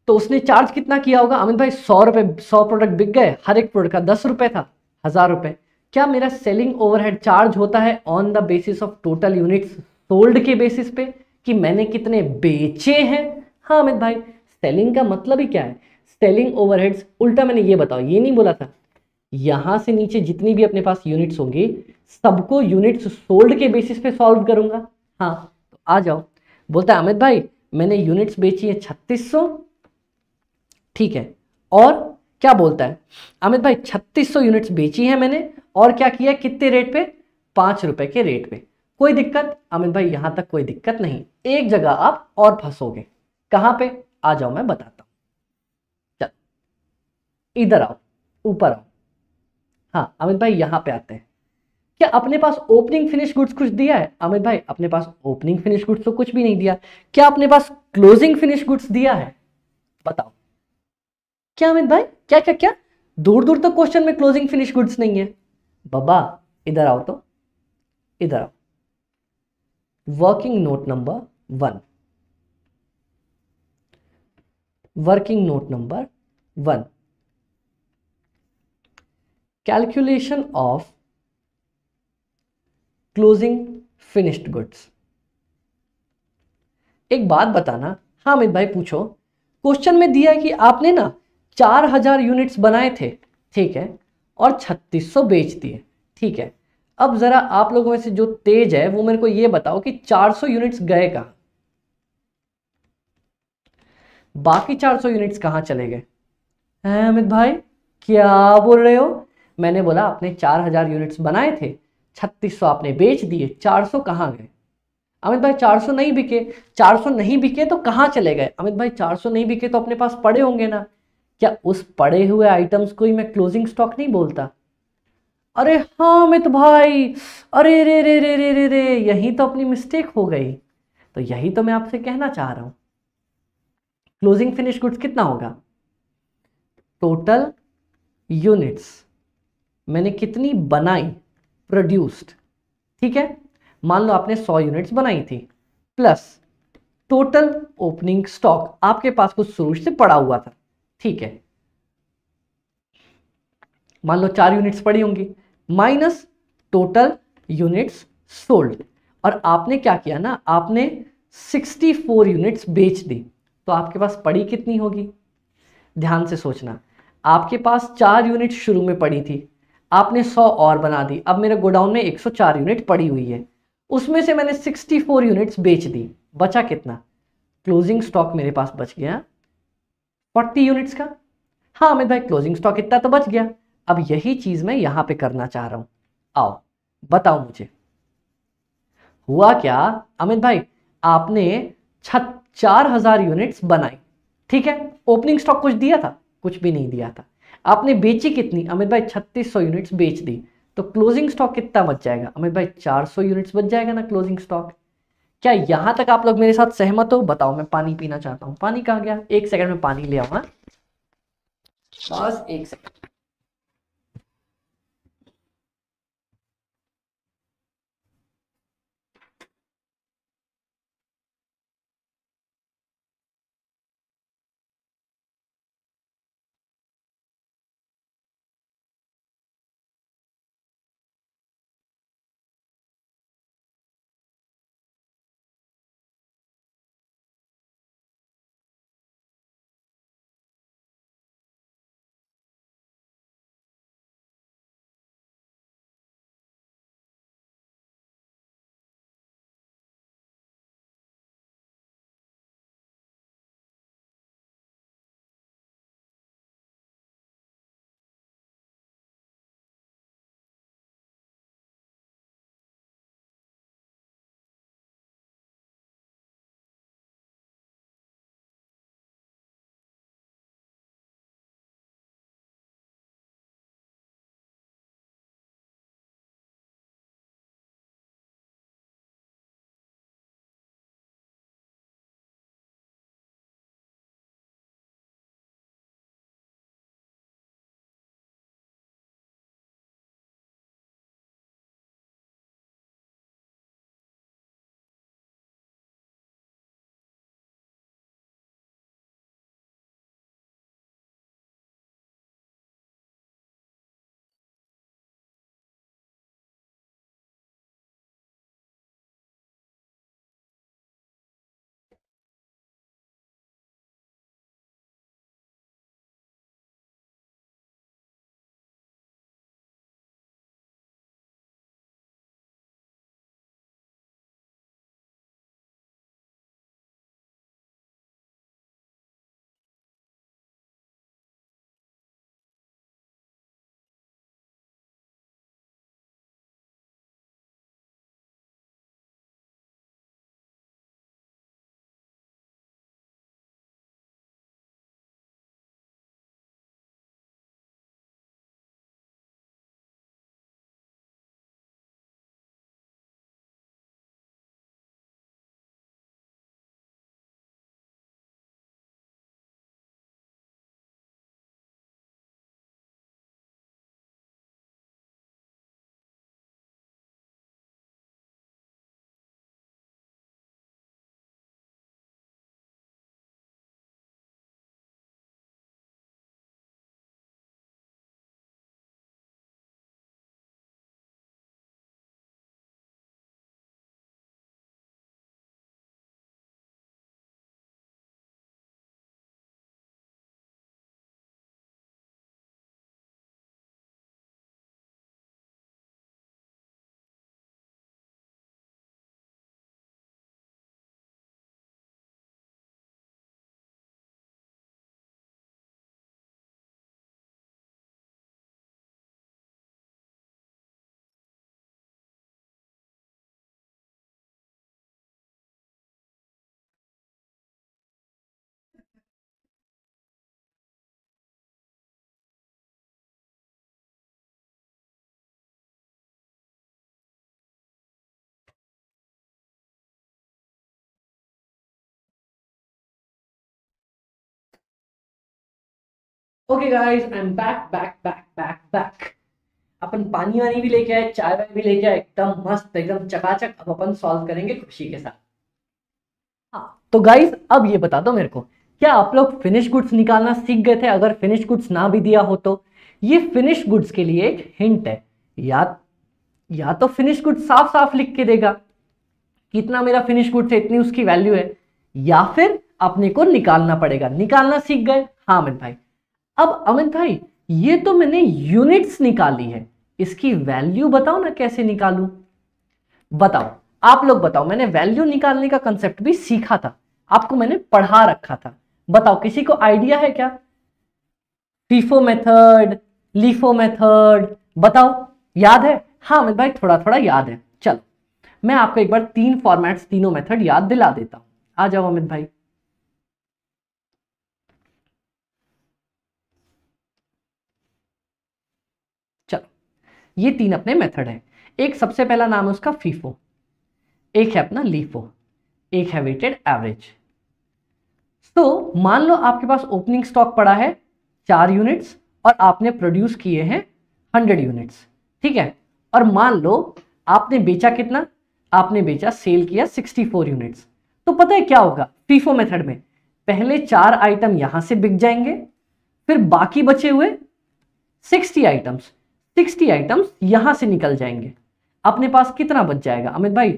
तो उसने चार्ज कितना किया होगा अमित भाई सौ रुपये सौ प्रोडक्ट बिक गए हर एक प्रोडक्ट का दस रुपये था हज़ार रुपये क्या मेरा सेलिंग ओवरहेड चार्ज होता है on the basis of total units sold के बेसिस पे कि मैंने कितने बेचे हैं हाँ अमित भाई सेलिंग का मतलब ही क्या है सेलिंग ओवरहेड्स उल्टा मैंने ये बताओ ये नहीं बोला था यहां से नीचे जितनी भी अपने पास यूनिट्स होंगी सबको यूनिट्स सोल्ड के बेसिस पे सॉल्व करूंगा हाँ तो आ जाओ बोलता है अमित भाई मैंने यूनिट्स बेची है छत्तीस ठीक है और क्या बोलता है अमित भाई छत्तीस यूनिट्स बेची है मैंने और क्या किया कितने रेट पे पांच रुपए के रेट पे कोई दिक्कत अमित भाई यहां तक कोई दिक्कत नहीं एक जगह आप और फंसोगे कहां पे आ जाओ मैं बताता हूं चल इधर आओ ऊपर आओ हाँ अमित भाई यहां पे आते हैं क्या अपने पास ओपनिंग फिनिश गुड्स कुछ दिया है अमित भाई अपने पास ओपनिंग फिनिश गुड्स तो कुछ भी नहीं दिया क्या अपने पास क्लोजिंग फिनिश गुड्स दिया है बताओ क्या अमित भाई क्या क्या क्या दूर दूर तक तो क्वेश्चन में क्लोजिंग फिनिश गुड्स नहीं है बाबा इधर आओ तो इधर आओ working note number one working note number one calculation of closing finished goods एक बात बताना हाँ अमित भाई पूछो क्वेश्चन में दिया है कि आपने ना चार हजार यूनिट्स बनाए थे ठीक है और छत्तीस सौ बेच दिए ठीक है अब ज़रा आप लोगों में से जो तेज है वो मेरे को ये बताओ कि 400 यूनिट्स गए कहा बाकी 400 यूनिट्स कहां चले गए अमित भाई क्या बोल रहे हो मैंने बोला आपने 4000 यूनिट्स बनाए थे 3600 आपने बेच दिए 400 कहां गए अमित भाई 400 नहीं बिके 400 नहीं बिके तो कहां चले गए अमित भाई 400 नहीं बिके तो अपने पास पड़े होंगे ना क्या उस पड़े हुए आइटम्स को ही मैं क्लोजिंग स्टॉक नहीं बोलता अरे हाँ मित भाई अरे रे रे रे रे रे रे यही तो अपनी मिस्टेक हो गई तो यही तो मैं आपसे कहना चाह रहा हूं क्लोजिंग फिनिश गुड्स कितना होगा टोटल यूनिट्स मैंने कितनी बनाई प्रोड्यूस्ड ठीक है मान लो आपने 100 यूनिट्स बनाई थी प्लस टोटल ओपनिंग स्टॉक आपके पास कुछ शुरू से पड़ा हुआ था ठीक है मान लो चार यूनिट्स पड़ी होंगी माइनस टोटल यूनिट्स सोल्ड और आपने क्या किया ना आपने 64 यूनिट्स बेच दी तो आपके पास पड़ी कितनी होगी ध्यान से सोचना आपके पास चार यूनिट शुरू में पड़ी थी आपने 100 और बना दी अब मेरे गोडाउन में 104 यूनिट पड़ी हुई है उसमें से मैंने 64 यूनिट्स बेच दी बचा कितना क्लोजिंग स्टॉक मेरे पास बच गया 40 यूनिट्स का हाँ अमित भाई क्लोजिंग स्टॉक इतना तो बच गया अब यही चीज़ मैं यहां पे करना चाह रहा हूं आओ बताओ मुझे हुआ क्या अमित भाई आपने छत चार हजार यूनिट्स बनाई ठीक है ओपनिंग स्टॉक कुछ दिया था कुछ भी नहीं दिया था आपने बेची कितनी अमित भाई छत्तीस सौ यूनिट्स बेच दी तो क्लोजिंग स्टॉक कितना बच जाएगा अमित भाई चार सौ यूनिट्स बच जाएगा ना क्लोजिंग स्टॉक क्या यहां तक आप लोग मेरे साथ सहमत हो बताओ मैं पानी पीना चाहता हूं पानी कहा गया एक सेकंड में पानी ले आऊँ हाँ? बस एक second okay guys I am back back back back back अपन पानी वानी भी लेके आए चाय वाय भी लेके आए एकदम मस्त एकदम चकाचक अब अपन सॉल्व करेंगे खुशी के साथ हाँ तो गाइस अब ये बता दो मेरे को क्या आप लोग फिनिश गुड्स निकालना सीख गए थे अगर फिनिश गुड्स ना भी दिया हो तो ये फिनिश गुड्स के लिए एक हिंट है या या तो फिनिश गुड साफ साफ लिख के देगा कितना मेरा फिनिश गुड है इतनी उसकी वैल्यू है या फिर अपने को निकालना पड़ेगा निकालना सीख गए हाँ मित भाई अब अमित भाई ये तो मैंने यूनिट्स निकाली है इसकी वैल्यू बताओ ना कैसे निकालू बताओ आप लोग बताओ मैंने वैल्यू निकालने का कंसेप्ट भी सीखा था आपको मैंने पढ़ा रखा था बताओ किसी को आइडिया है क्या फीफो मेथड लीफो मेथड बताओ याद है हाँ अमित भाई थोड़ा थोड़ा याद है चलो मैं आपको एक बार तीन फॉर्मेट्स तीनों मेथड याद दिला देता हूं आ जाओ अमित भाई ये तीन अपने मेथड हैं एक सबसे पहला नाम है उसका फीफो एक है अपना लीफो एक है वेटेड एवरेज तो मान लो आपके पास ओपनिंग स्टॉक पड़ा है चार यूनिट्स और आपने प्रोड्यूस किए हैं हंड्रेड यूनिट्स ठीक है और मान लो आपने बेचा कितना आपने बेचा सेल किया 64 यूनिट्स तो पता है क्या होगा फीफो मेथड में पहले चार आइटम यहां से बिक जाएंगे फिर बाकी बचे हुए 60 आइटम्स सिक्सटी आइटम्स यहां से निकल जाएंगे अपने पास कितना बच जाएगा अमित भाई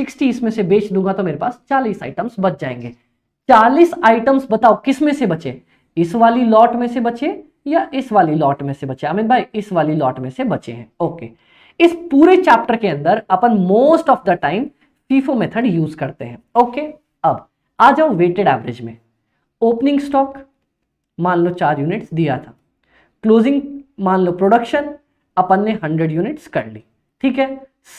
सिक्सटी इसमें से बेच दूंगा तो मेरे पास चालीस आइटम्स बच जाएंगे चालीस आइटम्स बताओ किस में से बचे इस वाली लॉट में से बचे या इस वाली लॉट में से बचे अमित भाई इस वाली लॉट में से बचे हैं ओके इस पूरे चैप्टर के अंदर अपन most of the time FIFO method use करते हैं ओके अब आ जाओ वेटेड एवरेज में ओपनिंग स्टॉक मान लो चार यूनिट्स दिया था क्लोजिंग मान लो प्रोडक्शन अपन ने हंड्रेड यूनिट्स कर ली ठीक है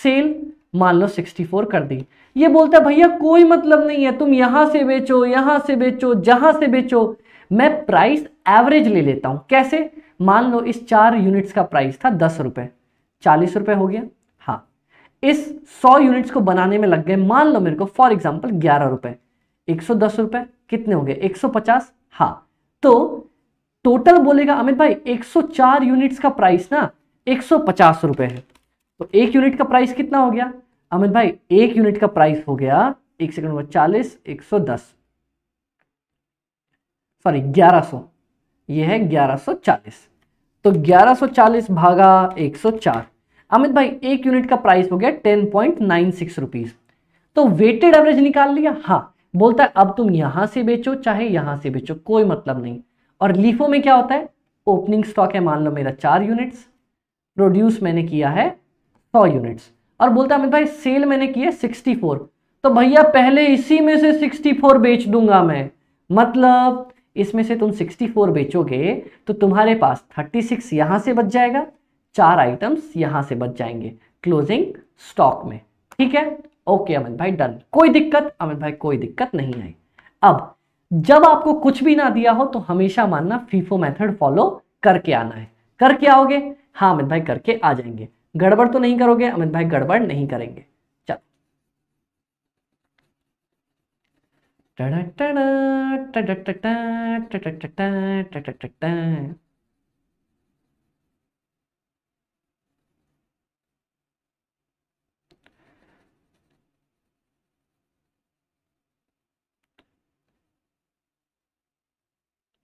सेल मान लो 64 कर दी ये बोलता है भैया कोई मतलब नहीं है तुम यहां से बेचो यहां से बेचो जहां से बेचो मैं प्राइस एवरेज ले लेता हूं कैसे मान लो इस चार यूनिट्स का प्राइस था दस रुपए चालीस रुपए हो गया हाँ इस सौ यूनिट्स को बनाने में लग गए मान लो मेरे को फॉर एग्जाम्पल ग्यारह रुपए एक सौ दस रुपए कितने हो गए एक सौ पचास हाँ तो टोटल बोलेगा अमित भाई 104 यूनिट्स का प्राइस ना एक सौ पचास रुपए है तो एक यूनिट का प्राइस कितना हो गया अमित भाई एक यूनिट का प्राइस हो गया एक सेकंड में चालीस एक सौ दस सॉरी ग्यारह सौ यह है ग्यारह सौ चालीस तो ग्यारह सौ चालीस भागा एक सौ चार अमित भाई एक यूनिट का प्राइस हो गया ten point nine six rupees तो वेटेड एवरेज निकाल लिया हाँ बोलता है अब तुम यहां से बेचो चाहे यहां से बेचो कोई मतलब नहीं और लीफो में क्या होता है ओपनिंग स्टॉक है मान लो मेरा चार यूनिट्स प्रोड्यूस मैंने किया है सौ यूनिट्स और बोलता अमित भाई सेल मैंने किया सिक्सटी फोर तो भैया पहले इसी में से सिक्सटी फोर बेच दूंगा मैं मतलब इसमें से तुम सिक्सटी फोर बेचोगे तो तुम्हारे पास थर्टी सिक्स यहाँ से बच जाएगा चार आइटम्स यहाँ से बच जाएंगे क्लोजिंग स्टॉक में ठीक है ओके अमित भाई डन कोई दिक्कत अमित भाई कोई दिक्कत नहीं आई अब जब आपको कुछ भी ना दिया हो तो हमेशा मानना फीफो मेथड फॉलो करके आना है करके आओगे हाँ अमित भाई करके आ जाएंगे गड़बड़ तो नहीं करोगे अमित भाई गड़बड़ नहीं करेंगे चलो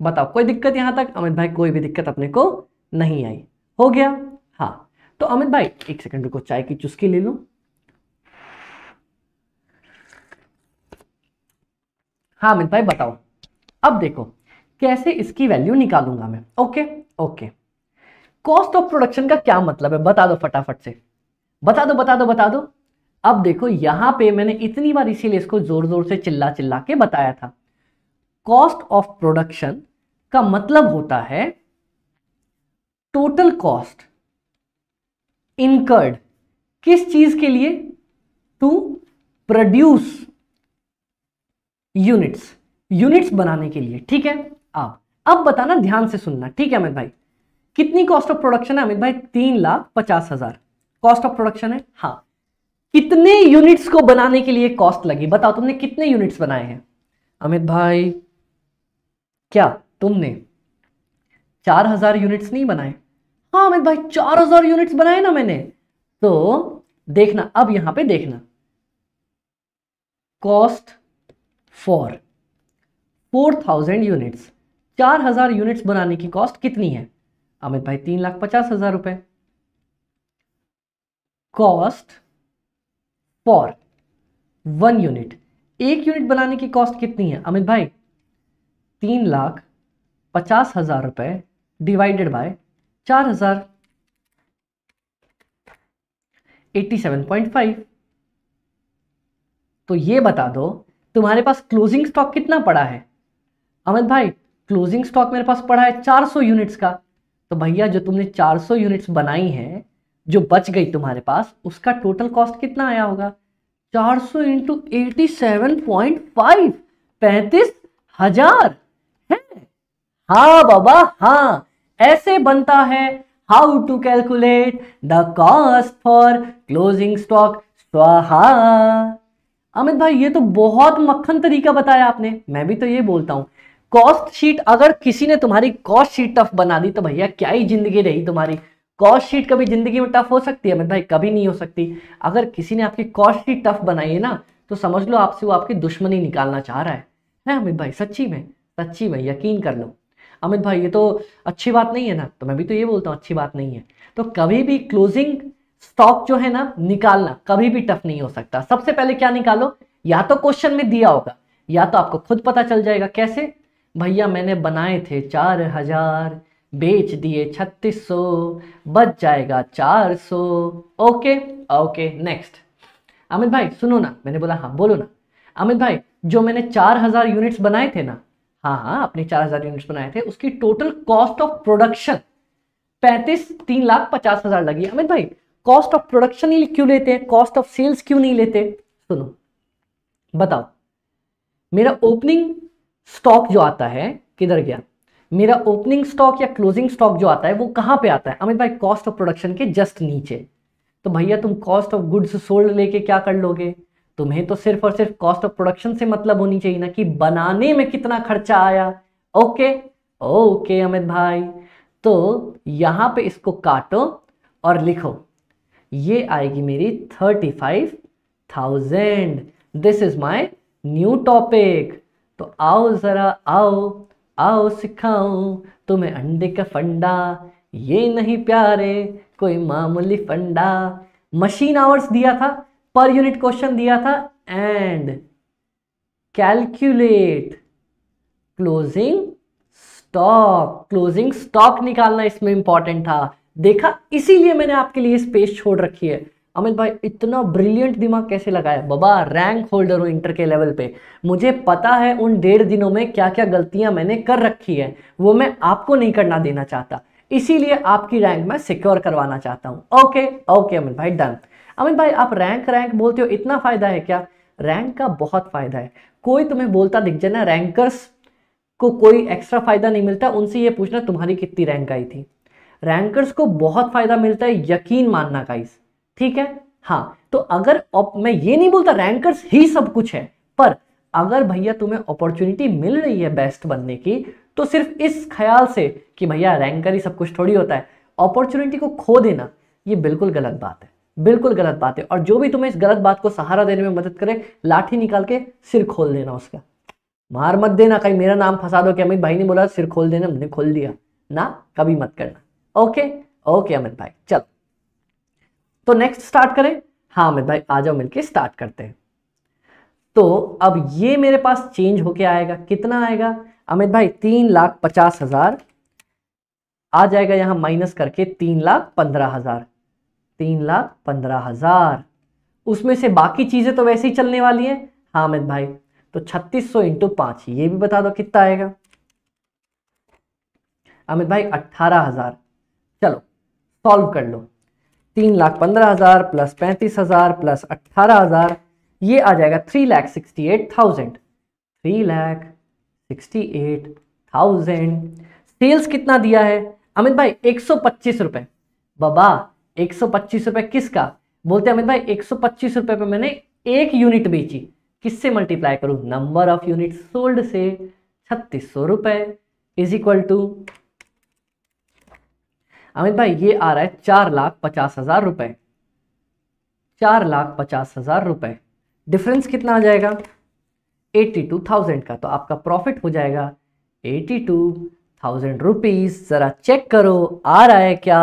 बताओ कोई दिक्कत यहां तक अमित भाई कोई भी दिक्कत अपने को नहीं आई हो गया हाँ तो अमित भाई एक सेकंड रुको चाय की चुस्की ले लू हाँ अमित भाई बताओ अब देखो कैसे इसकी वैल्यू निकालूंगा मैं okay okay cost of production का क्या मतलब है बता दो फटाफट से बता दो बता दो बता दो अब देखो यहां पे मैंने इतनी बार इसीलिए इसको जोर जोर से चिल्ला चिल्ला के बताया था कॉस्ट ऑफ प्रोडक्शन का मतलब होता है टोटल कॉस्ट इनकर्ड किस चीज के लिए टू प्रोड्यूस यूनिट्स यूनिट्स बनाने के लिए ठीक है आप अब बताना ध्यान से सुनना ठीक है अमित भाई कितनी कॉस्ट ऑफ प्रोडक्शन है अमित भाई तीन लाख पचास हजार कॉस्ट ऑफ प्रोडक्शन है हाँ कितने यूनिट्स को बनाने के लिए कॉस्ट लगी बताओ तुमने कितने यूनिट्स बनाए हैं अमित भाई क्या तुमने चार हजार यूनिट्स नहीं बनाए हाँ अमित भाई चार हजार यूनिट्स बनाए ना मैंने तो देखना अब यहां पे देखना cost for four thousand units चार हजार यूनिट्स बनाने की कॉस्ट कितनी है अमित भाई तीन लाख पचास हजार रुपए कॉस्ट फॉर वन यूनिट एक यूनिट बनाने की कॉस्ट कितनी है अमित भाई तीन लाख पचास हजार रुपए डिवाइडेड बाय चार हजार एट्टी सेवन पॉइंट फाइव तो ये बता दो तुम्हारे पास क्लोजिंग स्टॉक कितना पड़ा है अमित भाई क्लोजिंग स्टॉक मेरे पास पड़ा है 400 यूनिट्स का तो भैया जो तुमने 400 यूनिट्स बनाई हैं जो बच गई तुम्हारे पास उसका टोटल कॉस्ट कितना आया होगा 400 सौ into eighty seven point five पैंतीस हजार है हाँ बाबा हाँ ऐसे बनता है how to calculate the cost for closing stock स्वाहा अमित भाई ये तो बहुत मक्खन तरीका बताया आपने मैं भी तो ये बोलता हूँ कॉस्ट शीट अगर किसी ने तुम्हारी कॉस्ट शीट टफ बना दी तो भैया क्या ही जिंदगी रही तुम्हारी कॉस्ट शीट कभी जिंदगी में टफ हो सकती है अमित भाई कभी नहीं हो सकती अगर किसी ने आपकी कॉस्ट शीट टफ बनाई है ना तो समझ लो आपसे वो आपकी दुश्मनी निकालना चाह रहा है, है अमित भाई सच्ची में सच्ची में यकीन कर लो अमित भाई ये तो अच्छी बात नहीं है ना तो मैं भी तो ये बोलता हूँ अच्छी बात नहीं है तो कभी भी क्लोजिंग स्टॉक जो है ना निकालना कभी भी टफ नहीं हो सकता सबसे पहले क्या निकालो या तो क्वेश्चन में दिया होगा या तो आपको खुद पता चल जाएगा कैसे भैया मैंने बनाए थे चार हजार बेच दिए छत्तीस सौ बच जाएगा चार सौ ओके ओके नेक्स्ट अमित भाई सुनो ना मैंने बोला हाँ बोलो ना अमित भाई जो मैंने चार हजार यूनिट्स बनाए थे ना हाँ हाँ अपने चार हजार यूनिट्स बनाए थे उसकी टोटल कॉस्ट ऑफ प्रोडक्शन पैंतीस तीन लाख पचास हजार लगी अमित भाई कॉस्ट ऑफ प्रोडक्शन ही क्यों लेते हैं कॉस्ट ऑफ सेल्स क्यों नहीं लेते सुनो बताओ मेरा ओपनिंग स्टॉक जो आता है किधर गया मेरा ओपनिंग स्टॉक या क्लोजिंग स्टॉक जो आता है वो कहाँ पे आता है अमित भाई कॉस्ट ऑफ प्रोडक्शन के जस्ट नीचे तो भैया तुम कॉस्ट ऑफ गुड्स सोल्ड लेके क्या कर लोगे तुम्हें तो सिर्फ और सिर्फ कॉस्ट ऑफ प्रोडक्शन से मतलब होनी चाहिए ना कि बनाने में कितना खर्चा आया ओके ओके अमित भाई तो यहां पे इसको काटो और लिखो ये आएगी मेरी thirty five thousand this is my new topic तो आओ ज़रा आओ आओ सिखाओ तुम्हें अंडे का फंडा ये नहीं प्यारे कोई मामूली फंडा मशीन आवर्स दिया था पर यूनिट क्वेश्चन दिया था and calculate closing stock closing stock निकालना इसमें इंपॉर्टेंट था देखा इसीलिए मैंने आपके लिए स्पेस छोड़ रखी है अमित भाई इतना ब्रिलियंट दिमाग कैसे लगाया बाबा रैंक होल्डर हो इंटर के लेवल पे मुझे पता है उन डेढ़ दिनों में क्या क्या गलतियां मैंने कर रखी है वो मैं आपको नहीं करना देना चाहता इसीलिए आपकी रैंक मैं सिक्योर करवाना चाहता हूँ ओके ओके अमित भाई डन अमित भाई आप रैंक रैंक बोलते हो इतना फायदा है क्या रैंक का बहुत फायदा है कोई तुम्हें बोलता दिख जाए ना रैंकर्स को कोई एक्स्ट्रा फायदा नहीं मिलता उनसे ये पूछना तुम्हारी कितनी रैंक आई थी रैंकर्स को बहुत फायदा मिलता है यकीन मानना का ठीक है हाँ तो अगर मैं ये नहीं बोलता रैंकर्स ही सब कुछ है पर अगर भैया तुम्हें अपॉर्चुनिटी मिल रही है बेस्ट बनने की तो सिर्फ इस ख्याल से कि भैया रैंकर ही सब कुछ थोड़ी होता है अपॉर्चुनिटी को खो देना ये बिल्कुल गलत बात है बिल्कुल गलत बात है और जो भी तुम्हें इस गलत बात को सहारा देने में मदद करे लाठी निकाल के सिर खोल देना उसका मार मत देना कहीं मेरा नाम फंसा दो कि अमित भाई ने बोला सिर खोल देना हमने खोल दिया ना कभी मत करना ओके ओके अमित भाई चल तो नेक्स्ट स्टार्ट करें हाँ अमित भाई आ जाओ मिलके स्टार्ट करते हैं तो अब ये मेरे पास चेंज होके आएगा कितना आएगा अमित भाई तीन लाख पचास हजार आ जाएगा यहां माइनस करके तीन लाख पंद्रह हजार तीन लाख पंद्रह हजार उसमें से बाकी चीज़ें तो वैसे ही चलने वाली हैं हामिद अमित भाई तो छत्तीस सौ इंटू पांच ये भी बता दो कितना आएगा अमित भाई अट्ठारह हजार चलो सॉल्व कर लो तीन लाख पंद्रह हजार प्लस पैंतीस हजार प्लस अट्ठारह हजार ये आ जाएगा three lakh sixty eight thousand three lakh sixty eight thousand sales कितना दिया है अमित भाई एक सौ पच्चीस रुपए बाबा एक सौ पच्चीस रुपए किसका बोलते अमित भाई एक सौ पच्चीस रुपए पर मैंने एक यूनिट बेची किससे मल्टीप्लाई करूं नंबर ऑफ यूनिट सोल्ड से छत्तीस सौ रुपए इज इक्वल टू अमित भाई ये आ रहा है चार लाख पचास हजार रुपये चार लाख पचास हजार रुपए डिफरेंस कितना आ जाएगा एटी टू थाउजेंड का तो आपका प्रॉफिट हो जाएगा एटी टू थाउजेंड रुपीज़ ज़रा चेक करो आ रहा है क्या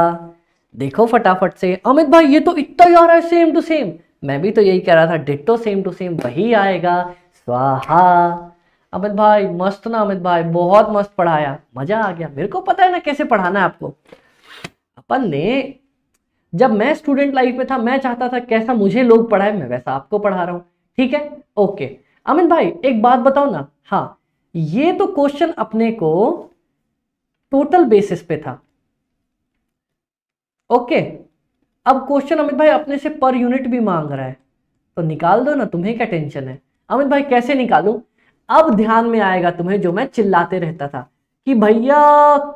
देखो फटाफट से अमित भाई ये तो इतना ही आ रहा है सेम टू सेम मैं भी तो यही कह रहा था डिटो सेम टू सेम वही आएगा स्वाहा अमित भाई मस्त ना अमित भाई बहुत मस्त पढ़ाया मजा आ गया मेरे को पता है ना कैसे पढ़ाना है आपको अपन ने जब मैं स्टूडेंट लाइफ में था मैं चाहता था कैसा मुझे लोग पढ़ाए मैं वैसा आपको पढ़ा रहा हूँ ठीक है ओके अमित भाई एक बात बताओ ना हाँ ये तो क्वेश्चन अपने को टोटल बेसिस पे था ओके अब क्वेश्चन अमित भाई अपने से पर यूनिट भी मांग रहा है तो निकाल दो ना तुम्हें क्या टेंशन है अमित भाई कैसे निकालू अब ध्यान में आएगा तुम्हें जो मैं चिल्लाते रहता था कि भैया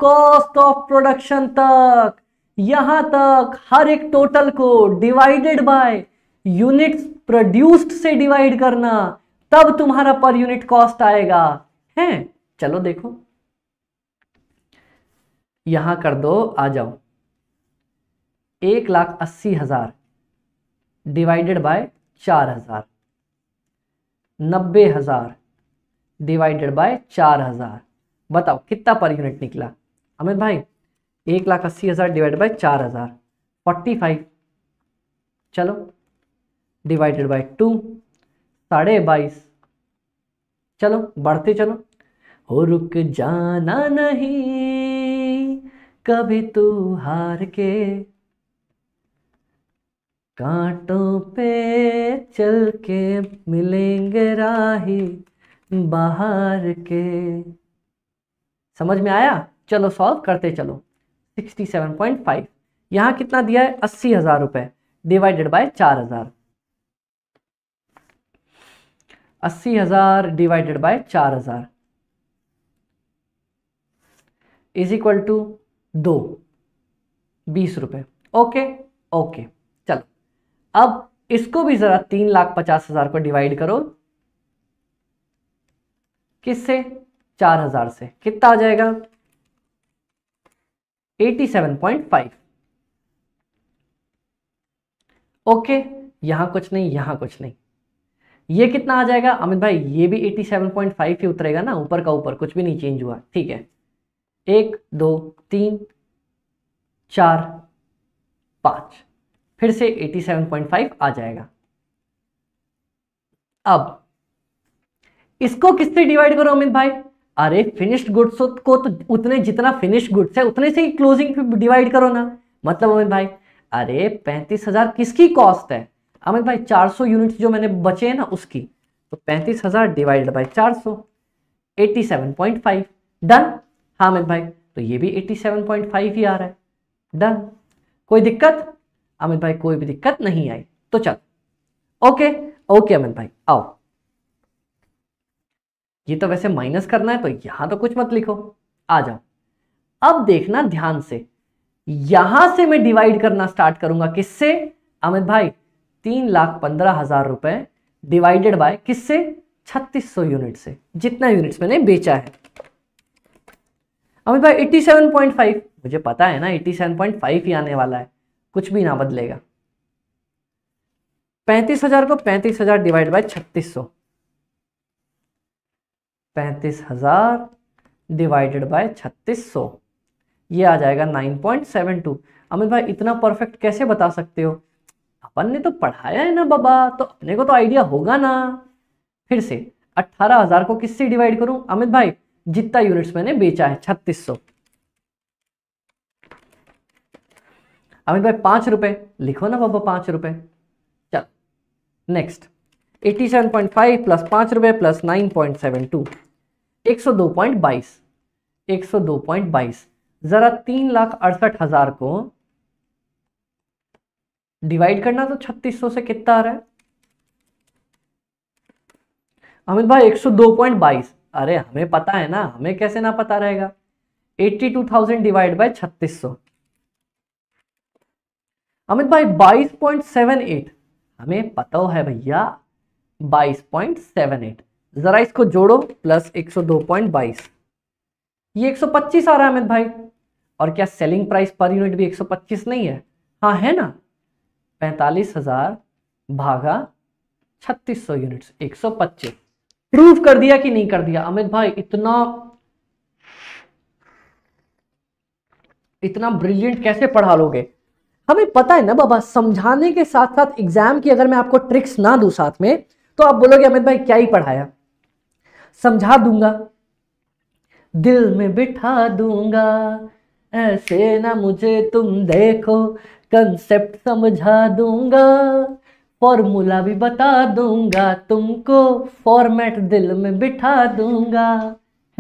कॉस्ट ऑफ प्रोडक्शन तक यहां तक हर एक टोटल को डिवाइडेड बाय यूनिट्स प्रोड्यूस्ड से डिवाइड करना तब तुम्हारा पर यूनिट कॉस्ट आएगा है चलो देखो यहां कर दो आ जाओ एक लाख अस्सी हज़ार डिवाइडेड बाय चार हज़ार नब्बे हज़ार डिवाइडेड बाय चार हज़ार बताओ कितना पर यूनिट निकला अमित भाई एक लाख अस्सी हज़ार डिवाइड बाय चार हज़ार फोर्टी फाइव चलो डिवाइडेड बाय टू साढ़े बाईस चलो बढ़ते चलो हो रुक जाना नहीं कभी तू हार के कांटों पे चल के मिलेंगे राही बाहर के समझ में आया चलो सॉल्व करते चलो 67.5 यहां कितना दिया है अस्सी हजार रुपए डिवाइडेड बाय चार हजार अस्सी हजार डिवाइडेड बाय चार हजार इज इक्वल टू दो बीस रुपए ओके ओके चलो अब इसको भी जरा तीन लाख पचास हजार को डिवाइड करो किससे चार हजार से कितना आ जाएगा 87.5 ओके यहां कुछ नहीं यहां कुछ नहीं ये कितना आ जाएगा अमित भाई ये भी 87.5 ही उतरेगा ना ऊपर का ऊपर कुछ भी नहीं चेंज हुआ ठीक है एक दो तीन चार पांच फिर से 87.5 आ जाएगा अब इसको किससे डिवाइड करो अमित भाई अरे फिनिश्ड गुड्स को तो उतने जितना फिनिश्ड गुड्स है उतने से ही क्लोजिंग डिवाइड करो ना मतलब अमित भाई अरे पैंतीस हजार किसकी कॉस्ट है अमित भाई 400 यूनिट्स जो मैंने बचे हैं ना उसकी तो पैंतीस हजार डिवाइड बाई चार सौ एटी डन हाँ अमित भाई तो ये भी 87.5 ही आ रहा है डन कोई दिक्कत अमित भाई कोई भी दिक्कत नहीं आई तो चल ओके ओके अमित भाई आओ ये तो वैसे माइनस करना है तो यहां तो कुछ मत लिखो आ जाओ अब देखना ध्यान से यहां से मैं डिवाइड करना स्टार्ट करूंगा किससे अमित भाई तीन लाख पंद्रह हजार रुपए डिवाइडेड बाय किससे छत्तीस सौ यूनिट से जितना यूनिट मैंने बेचा है अमित भाई 87.5 मुझे पता है ना 87.5 ही आने वाला है कुछ भी ना बदलेगा पैंतीस हजार को पैंतीस हजार डिवाइड बाय छत्तीस सौ पैंतीस हजार डिवाइडेड बाय छत्तीस सौ ये आ जाएगा nine point seven two Amit भाई इतना परफेक्ट कैसे बता सकते हो अपन ने तो पढ़ाया है ना बाबा तो अपने को तो आइडिया होगा ना फिर से अट्ठारह हजार को किससे डिवाइड करूं अमित भाई जितना यूनिट्स मैंने बेचा है छत्तीस सौ अमित भाई पांच रुपए लिखो ना बाबा पांच रुपए चल next eighty seven point five plus पांच रुपए plus nine point seven two एक सौ दो पॉइंट बाईस एक सौ दो पॉइंट बाईस ज़रा तीन लाख अड़सठ हज़ार को डिवाइड करना तो छत्तीस सौ से कितना आ रहा है अमित भाई एक सौ दो पॉइंट बाईस अरे हमें पता है ना हमें कैसे ना पता रहेगा eighty two thousand divide by छत्तीस सौ अमित भाई 22.78 हमें पता है भैया 22.78 जरा इसको जोड़ो प्लस 102.22 ये 125 आ रहा है अमित भाई और क्या सेलिंग प्राइस पर यूनिट भी 125 नहीं है हाँ है ना पैंतालीस हजार भागा 3600 यूनिट्स 125 प्रूव कर दिया कि नहीं कर दिया अमित भाई इतना इतना ब्रिलियंट कैसे पढ़ा लोगे हमें पता है ना बाबा समझाने के साथ साथ एग्जाम की अगर मैं आपको ट्रिक्स ना दू साथ में तो आप बोलोगे अमित भाई क्या ही पढ़ाया समझा दूंगा दिल में बिठा दूंगा ऐसे ना मुझे तुम देखो कंसेप्ट समझा दूंगा फॉर्मूला भी बता दूंगा तुमको फॉर्मेट दिल में बिठा दूंगा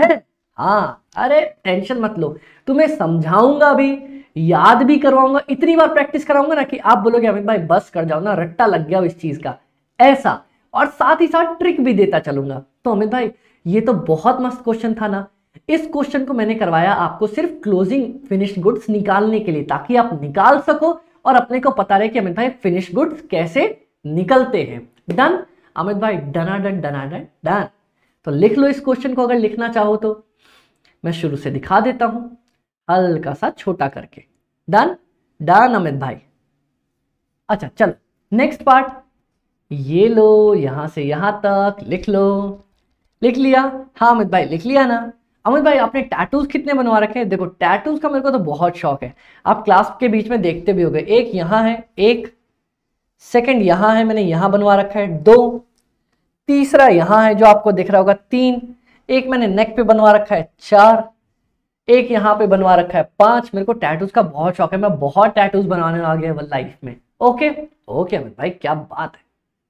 है हाँ अरे टेंशन मत लो तुम्हें समझाऊंगा भी याद भी करवाऊंगा इतनी बार प्रैक्टिस कराऊंगा ना कि आप बोलोगे अमित भाई बस कर जाओ ना रट्टा लग गया इस चीज का ऐसा और साथ ही साथ ट्रिक भी देता चलूंगा तो अमित भाई ये तो बहुत मस्त क्वेश्चन था ना इस क्वेश्चन को मैंने करवाया आपको सिर्फ क्लोजिंग फिनिश गुड्स निकालने के लिए ताकि आप निकाल सको और अपने को पता रहे कि अमित भाई फिनिश गुड्स कैसे निकलते हैं डन अमित भाई डना डन डना डन डन तो लिख लो इस क्वेश्चन को अगर लिखना चाहो तो मैं शुरू से दिखा देता हूं हल्का सा छोटा करके डन डन अमित भाई अच्छा चल नेक्स्ट पार्ट ये लो यहां से यहां तक लिख लो लिख लिया हाँ अमित भाई लिख लिया ना अमित भाई आपने टैटूज कितने बनवा रखे हैं देखो टैटूज का मेरे को तो बहुत शौक है आप क्लास के बीच में देखते भी हो गए एक यहां है एक सेकंड यहां है मैंने यहां बनवा रखा है दो तीसरा यहां है जो आपको दिख रहा होगा तीन एक मैंने नेक पे बनवा रखा है चार एक यहाँ पे बनवा रखा है पांच मेरे को टैटूज का बहुत शौक है मैं बहुत टैटूज बनाने आ गया लाइफ में ओके ओके अमित भाई क्या बात है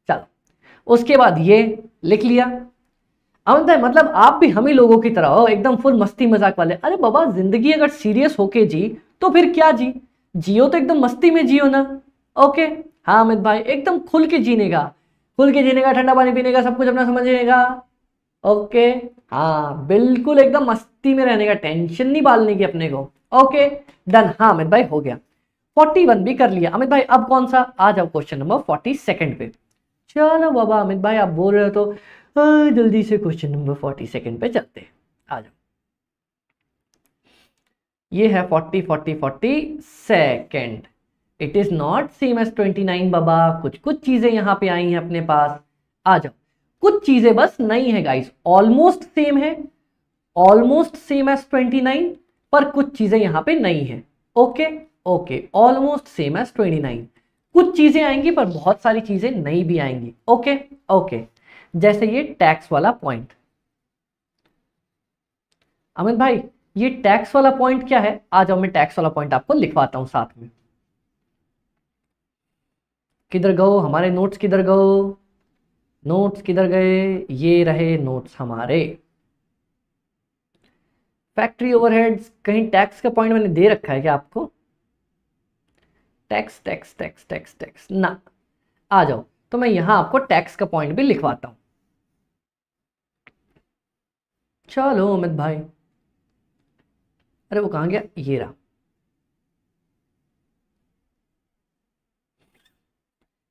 चलो उसके बाद ये लिख लिया अमित भाई मतलब आप भी हम ही लोगों की तरह हो एकदम फुल मस्ती मजाक वाले अरे बाबा जिंदगी अगर सीरियस होके जी तो फिर क्या जी जियो तो एकदम मस्ती में जियो ना ओके हाँ अमित भाई एकदम खुल के जीने का खुल के जीने का ठंडा पानी पीने का सब कुछ अपना समझने का ओके हाँ बिल्कुल एकदम मस्ती में रहने का टेंशन नहीं पालने की अपने को ओके डन हाँ अमित भाई हो गया 41 भी कर लिया अमित भाई अब कौन सा आ जाओ क्वेश्चन नंबर सेकेंड पे चलो बाबा अमित भाई आप बोल रहे हो तो जल्दी से क्वेश्चन नंबर सेकेंड पे चलते आ जाओ ये है 40 40 40 second it is not same twenty 29 बाबा कुछ कुछ चीजें यहाँ पे आई हैं अपने पास आ जाओ कुछ चीजें बस नई है गाइस ऑलमोस्ट सेम है ऑलमोस्ट सेम ट्वेंटी नाइन पर कुछ चीजें यहां पे नई है okay okay almost same twenty nine कुछ चीजें आएंगी पर बहुत सारी चीजें नई भी आएंगी ओके ओके जैसे ये टैक्स वाला पॉइंट अमित भाई ये टैक्स वाला पॉइंट क्या है आज मैं टैक्स वाला पॉइंट आपको लिखवाता हूं साथ में किधर गो हमारे नोट्स किधर गो नोट्स किधर गए ये रहे नोट्स हमारे फैक्ट्री ओवरहेड्स कहीं टैक्स का पॉइंट मैंने दे रखा है क्या आपको tax tax tax tax tax ना आ जाओ तो मैं यहां आपको टैक्स का पॉइंट भी लिखवाता हूं चलो अमित भाई अरे वो कहा गया ये रहा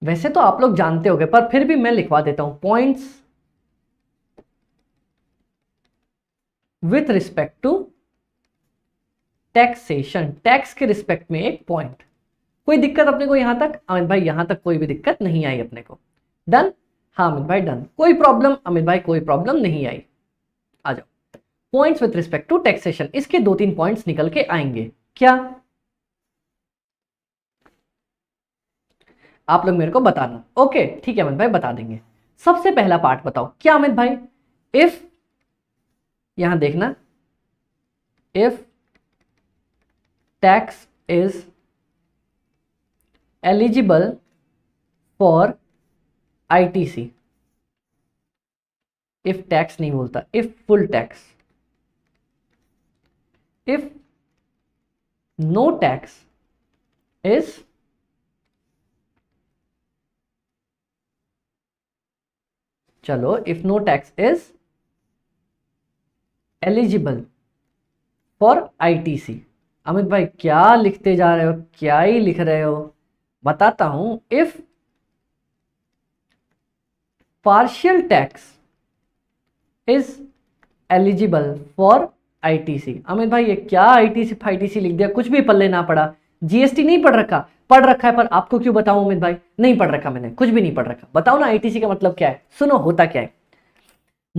वैसे तो आप लोग जानते हो पर फिर भी मैं लिखवा देता हूं points with respect to taxation tax के रिस्पेक्ट में एक पॉइंट कोई दिक्कत अपने को यहां तक अमित भाई यहां तक कोई भी दिक्कत नहीं आई अपने को डन हा अमित भाई डन कोई प्रॉब्लम अमित भाई कोई प्रॉब्लम नहीं आई आ जाओ points with respect to taxation इसके दो तीन पॉइंट्स निकल के आएंगे क्या आप लोग मेरे को बताना ओके ठीक है अमित भाई बता देंगे सबसे पहला पार्ट बताओ क्या अमित भाई इफ यहां देखना if tax is eligible for ITC if tax नहीं बोलता if full tax if no tax is चलो if no tax is eligible for ITC Amit भाई क्या लिखते जा रहे हो क्या ही लिख रहे हो बताता हूं if is eligible for I T C Amit भाई ये क्या ITC फाइटीसी लिख दिया कुछ भी पल्ले ना पड़ा जीएसटी नहीं पढ़ रखा पढ़ रखा है पर आपको क्यों बताऊं उमित भाई नहीं पढ़ रखा मैंने कुछ भी नहीं पढ़ रखा बताओ ना आईटीसी का मतलब क्या है सुनो होता क्या है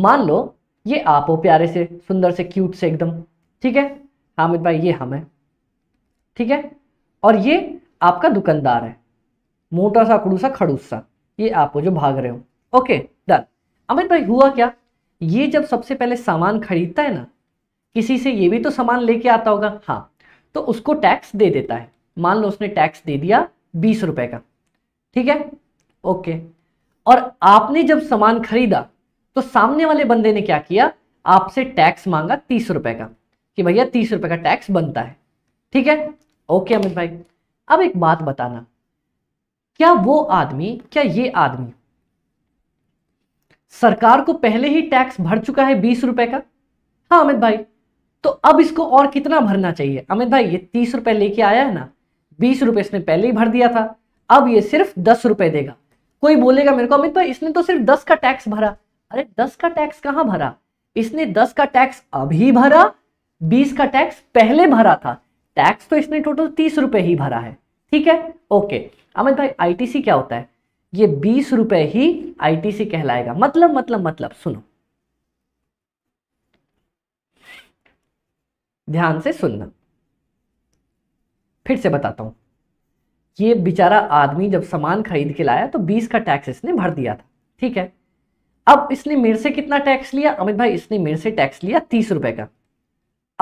मान लो ये आप हो प्यारे से सुंदर से क्यूट से एकदम ठीक है हामिद भाई ये हम है ठीक है और ये आपका दुकानदार है मोटा सा कड़ू सा खड़ूस सा ये आप हो जो भाग रहे हो ओके डन अमित भाई हुआ क्या ये जब सबसे पहले सामान खरीदता है ना किसी से ये भी तो सामान लेके आता होगा हाँ तो उसको टैक्स दे देता है मान लो उसने टैक्स दे दिया बीस रुपए का ठीक है ओके और आपने जब सामान खरीदा तो सामने वाले बंदे ने क्या किया आपसे टैक्स मांगा तीस रुपए का कि भैया तीस रुपए का टैक्स बनता है ठीक है ओके अमित भाई अब एक बात बताना क्या वो आदमी क्या ये आदमी सरकार को पहले ही टैक्स भर चुका है बीस रुपए का हाँ अमित भाई तो अब इसको और कितना भरना चाहिए अमित भाई ये तीस रुपए लेके आया है ना बीस रुपए इसने पहले ही भर दिया था अब ये सिर्फ दस रुपए देगा कोई बोलेगा मेरे को अमित भाई इसने तो सिर्फ दस का टैक्स भरा अरे दस का टैक्स कहाँ भरा इसने दस का टैक्स अभी भरा बीस का टैक्स पहले भरा था टैक्स तो इसने टोटल तीस रुपए ही भरा है ठीक है ओके अमित भाई आईटीसी क्या होता है ये बीस रुपए ही आईटीसी कहलाएगा मतलब मतलब मतलब सुनो ध्यान से सुनना फिर से बताता हूँ ये बेचारा आदमी जब सामान खरीद के लाया तो बीस का टैक्स इसने भर दिया था ठीक है अब इसने मेरे से कितना टैक्स लिया अमित भाई इसने मेरे से टैक्स लिया तीस रुपए का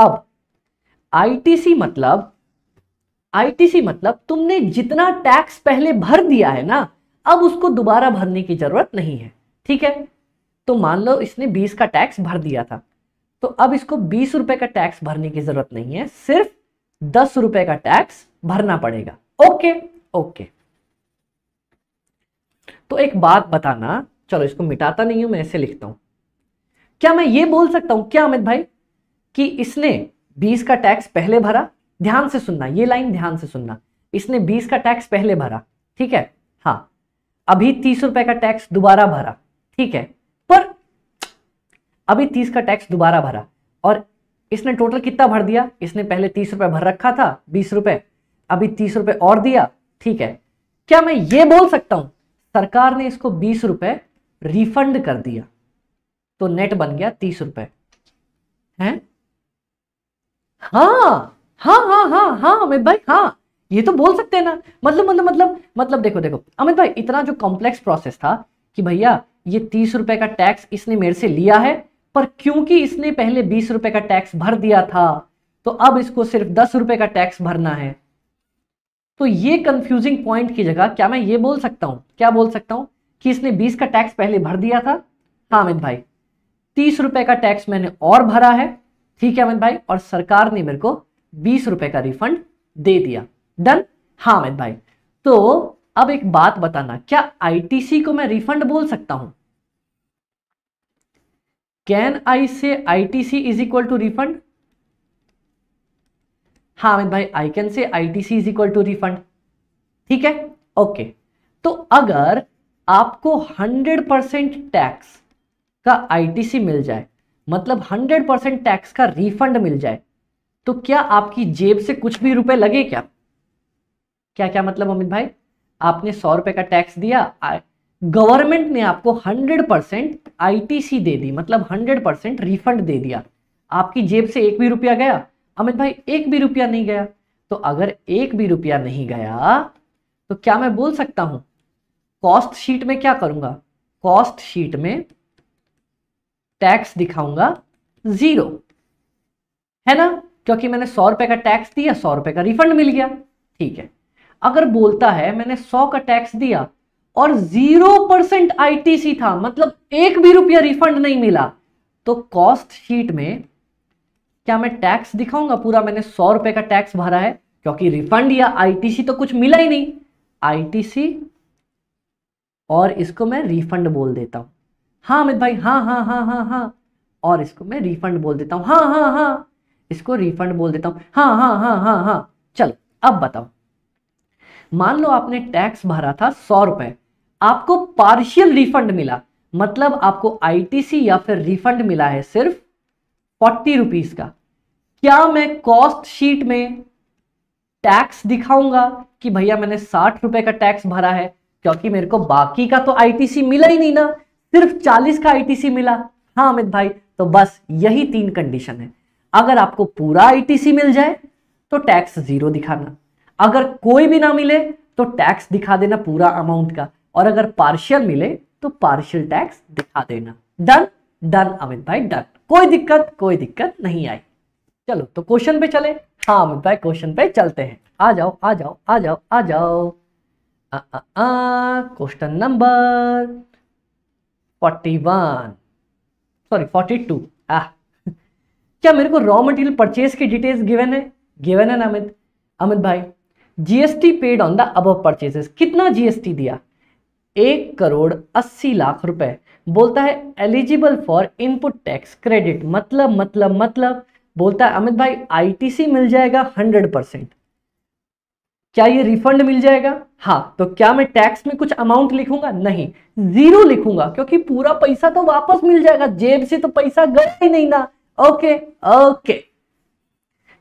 अब आईटीसी मतलब आईटीसी मतलब तुमने जितना टैक्स पहले भर दिया है ना अब उसको दोबारा भरने की जरूरत नहीं है ठीक है तो मान लो इसने बीस का टैक्स भर दिया था तो अब इसको बीस रुपए का टैक्स भरने की जरूरत नहीं है सिर्फ दस रुपए का टैक्स भरना पड़ेगा ओके ओके तो एक बात बताना चलो इसको मिटाता नहीं हूं मैं ऐसे लिखता हूं क्या मैं ये बोल सकता हूं क्या अमित भाई कि इसने 20 का टैक्स पहले भरा ध्यान से सुनना ये लाइन ध्यान से सुनना इसने 20 का टैक्स पहले भरा ठीक है हाँ अभी तीस रुपए का टैक्स दोबारा भरा ठीक है पर अभी तीस का टैक्स दोबारा भरा और इसने टोटल कितना भर दिया इसने पहले तीस रुपए भर रखा था बीस रुपए अभी तीस रुपए और दिया ठीक है क्या मैं ये बोल सकता हूं सरकार ने इसको बीस रुपए रिफंड कर दिया तो नेट बन गया तीस रुपए है हाँ हाँ हाँ हाँ हाँ अमित भाई हाँ ये तो बोल सकते हैं ना मतलब मतलब मतलब मतलब देखो देखो अमित भाई इतना जो कॉम्प्लेक्स प्रोसेस था कि भैया ये तीस रुपए का टैक्स इसने मेरे से लिया है पर क्योंकि इसने पहले बीस रुपए का टैक्स भर दिया था तो अब इसको सिर्फ दस रुपए का टैक्स भरना है तो ये कंफ्यूजिंग पॉइंट की जगह क्या मैं ये बोल सकता हूं क्या बोल सकता हूं कि इसने बीस का टैक्स पहले भर दिया था हाँ अमित भाई तीस रुपए का टैक्स मैंने और भरा है ठीक है अमित भाई और सरकार ने मेरे को बीस रुपए का रिफंड दे दिया डन हाँ अमित भाई तो अब एक बात बताना क्या आईटीसी को मैं रिफंड बोल सकता हूं can I say I T C is equal to refund हाँ अमित भाई I can say I T C is equal to refund ठीक है ओके okay. तो अगर आपको 100 परसेंट टैक्स का आईटीसी मिल जाए मतलब 100 परसेंट टैक्स का रिफंड मिल जाए तो क्या आपकी जेब से कुछ भी रुपए लगे क्या क्या क्या मतलब अमित भाई आपने सौ रुपए का टैक्स दिया गवर्नमेंट ने आपको 100 परसेंट आईटीसी दे दी मतलब 100 परसेंट रिफंड दे दिया आपकी जेब से एक भी रुपया गया अमित भाई एक भी रुपया नहीं गया तो अगर एक भी रुपया नहीं गया तो क्या मैं बोल सकता हूं कॉस्ट शीट में क्या करूंगा कॉस्ट शीट में टैक्स दिखाऊंगा जीरो है ना क्योंकि मैंने सौ रुपए का टैक्स दिया सौ रुपए का रिफंड मिल गया ठीक है अगर बोलता है मैंने सौ का टैक्स दिया और जीरो परसेंट आईटीसी था मतलब एक भी रुपया रिफंड नहीं मिला तो कॉस्ट शीट में क्या मैं टैक्स दिखाऊंगा पूरा मैंने सौ रुपए का टैक्स भरा है क्योंकि रिफंड या आईटीसी तो कुछ मिला ही नहीं आईटीसी और इसको मैं रिफंड बोल देता हूं हाँ अमित भाई हाँ हाँ हाँ हाँ हाँ और इसको मैं रिफंड बोल देता हूँ हाँ हाँ हाँ इसको रिफंड बोल देता हूँ हाँ हाँ हाँ हाँ हाँ चल अब बताओ मान लो आपने टैक्स भरा था सौ रुपए आपको पार्शियल रिफंड मिला मतलब आपको आईटीसी या फिर रिफंड मिला है सिर्फ फोर्टी रुपीज का क्या मैं कॉस्ट शीट में टैक्स दिखाऊंगा कि भैया मैंने साठ रुपए का टैक्स भरा है क्योंकि मेरे को बाकी का तो आईटीसी मिला ही नहीं ना सिर्फ चालीस का आईटीसी मिला हाँ अमित भाई तो बस यही तीन कंडीशन है अगर आपको पूरा आईटीसी मिल जाए तो टैक्स जीरो दिखाना अगर कोई भी ना मिले तो टैक्स दिखा देना पूरा अमाउंट का और अगर पार्शियल मिले तो पार्शियल टैक्स दिखा देना डन डन अमित भाई डन कोई दिक्कत कोई दिक्कत नहीं आई चलो तो क्वेश्चन पे चले हाँ अमित भाई क्वेश्चन पे चलते हैं आ जाओ आ जाओ आ जाओ आ जाओ question number forty one sorry forty two क्या मेरे को रॉ मटेरियल परचेज की डिटेल्स गिवन है गिवन है ना अमित अमित भाई जीएसटी पेड ऑन द अब परचेजेस कितना जीएसटी दिया एक करोड़ अस्सी लाख रुपए बोलता है eligible for input tax credit मतलब मतलब मतलब बोलता है अमित भाई आईटीसी मिल जाएगा हंड्रेड परसेंट क्या ये रिफंड मिल जाएगा हाँ तो क्या मैं टैक्स में कुछ अमाउंट लिखूंगा नहीं जीरो लिखूंगा क्योंकि पूरा पैसा तो वापस मिल जाएगा जेब से तो पैसा गया ही नहीं ना ओके ओके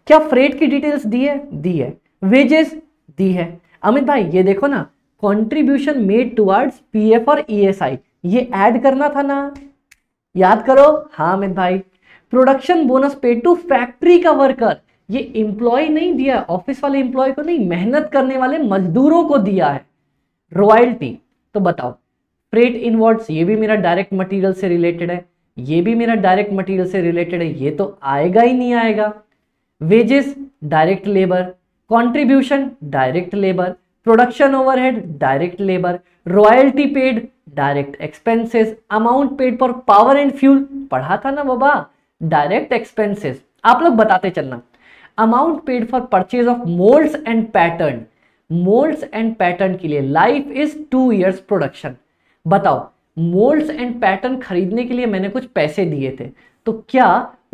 क्या फ्रेट की डिटेल्स दी है दी है वेजेस दी है अमित भाई ये देखो ना कॉन्ट्रीब्यूशन मेड पी एफ और ई एस आई ये एड करना था ना याद करो हाँ अमित भाई production bonus pay to factory का वर्कर ये इंप्लॉय नहीं दिया ऑफिस वाले इंप्लॉय को नहीं मेहनत करने वाले मजदूरों को दिया है रॉयल्टी तो बताओ फ्रेट इनवर्ड्स ये भी मेरा डायरेक्ट मटेरियल से रिलेटेड है ये भी मेरा डायरेक्ट मटेरियल से रिलेटेड है ये तो आएगा ही नहीं आएगा wages direct labour contribution direct labour production overhead direct labour royalty paid direct expenses amount paid for power and fuel पढ़ा था ना बाबा डायरेक्ट एक्सपेंसेस आप लोग बताते चलना amount paid for purchase of moulds and pattern moulds and pattern के लिए life is two years production बताओ मोल्ड्स एंड पैटर्न खरीदने के लिए मैंने कुछ पैसे दिए थे तो क्या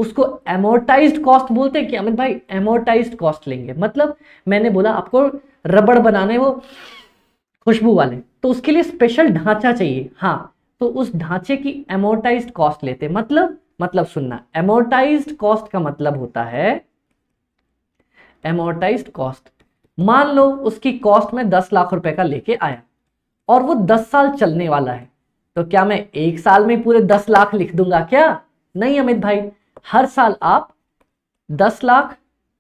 उसको एमोर्टाइज कॉस्ट बोलते हैं कि अमित भाई एमोर्टाइज कॉस्ट लेंगे मतलब मैंने बोला आपको रबड़ बनाने वो खुशबू वाले तो उसके लिए स्पेशल ढांचा चाहिए हाँ तो उस ढांचे की एमोटाइज कॉस्ट लेते मतलब मतलब सुनना एमोटाइज कॉस्ट का मतलब होता है एमोटाइज कॉस्ट मान लो उसकी कॉस्ट में दस लाख रुपए का लेके आया और वो दस साल चलने वाला है तो क्या मैं एक साल में पूरे दस लाख लिख दूंगा क्या नहीं अमित भाई हर साल आप दस लाख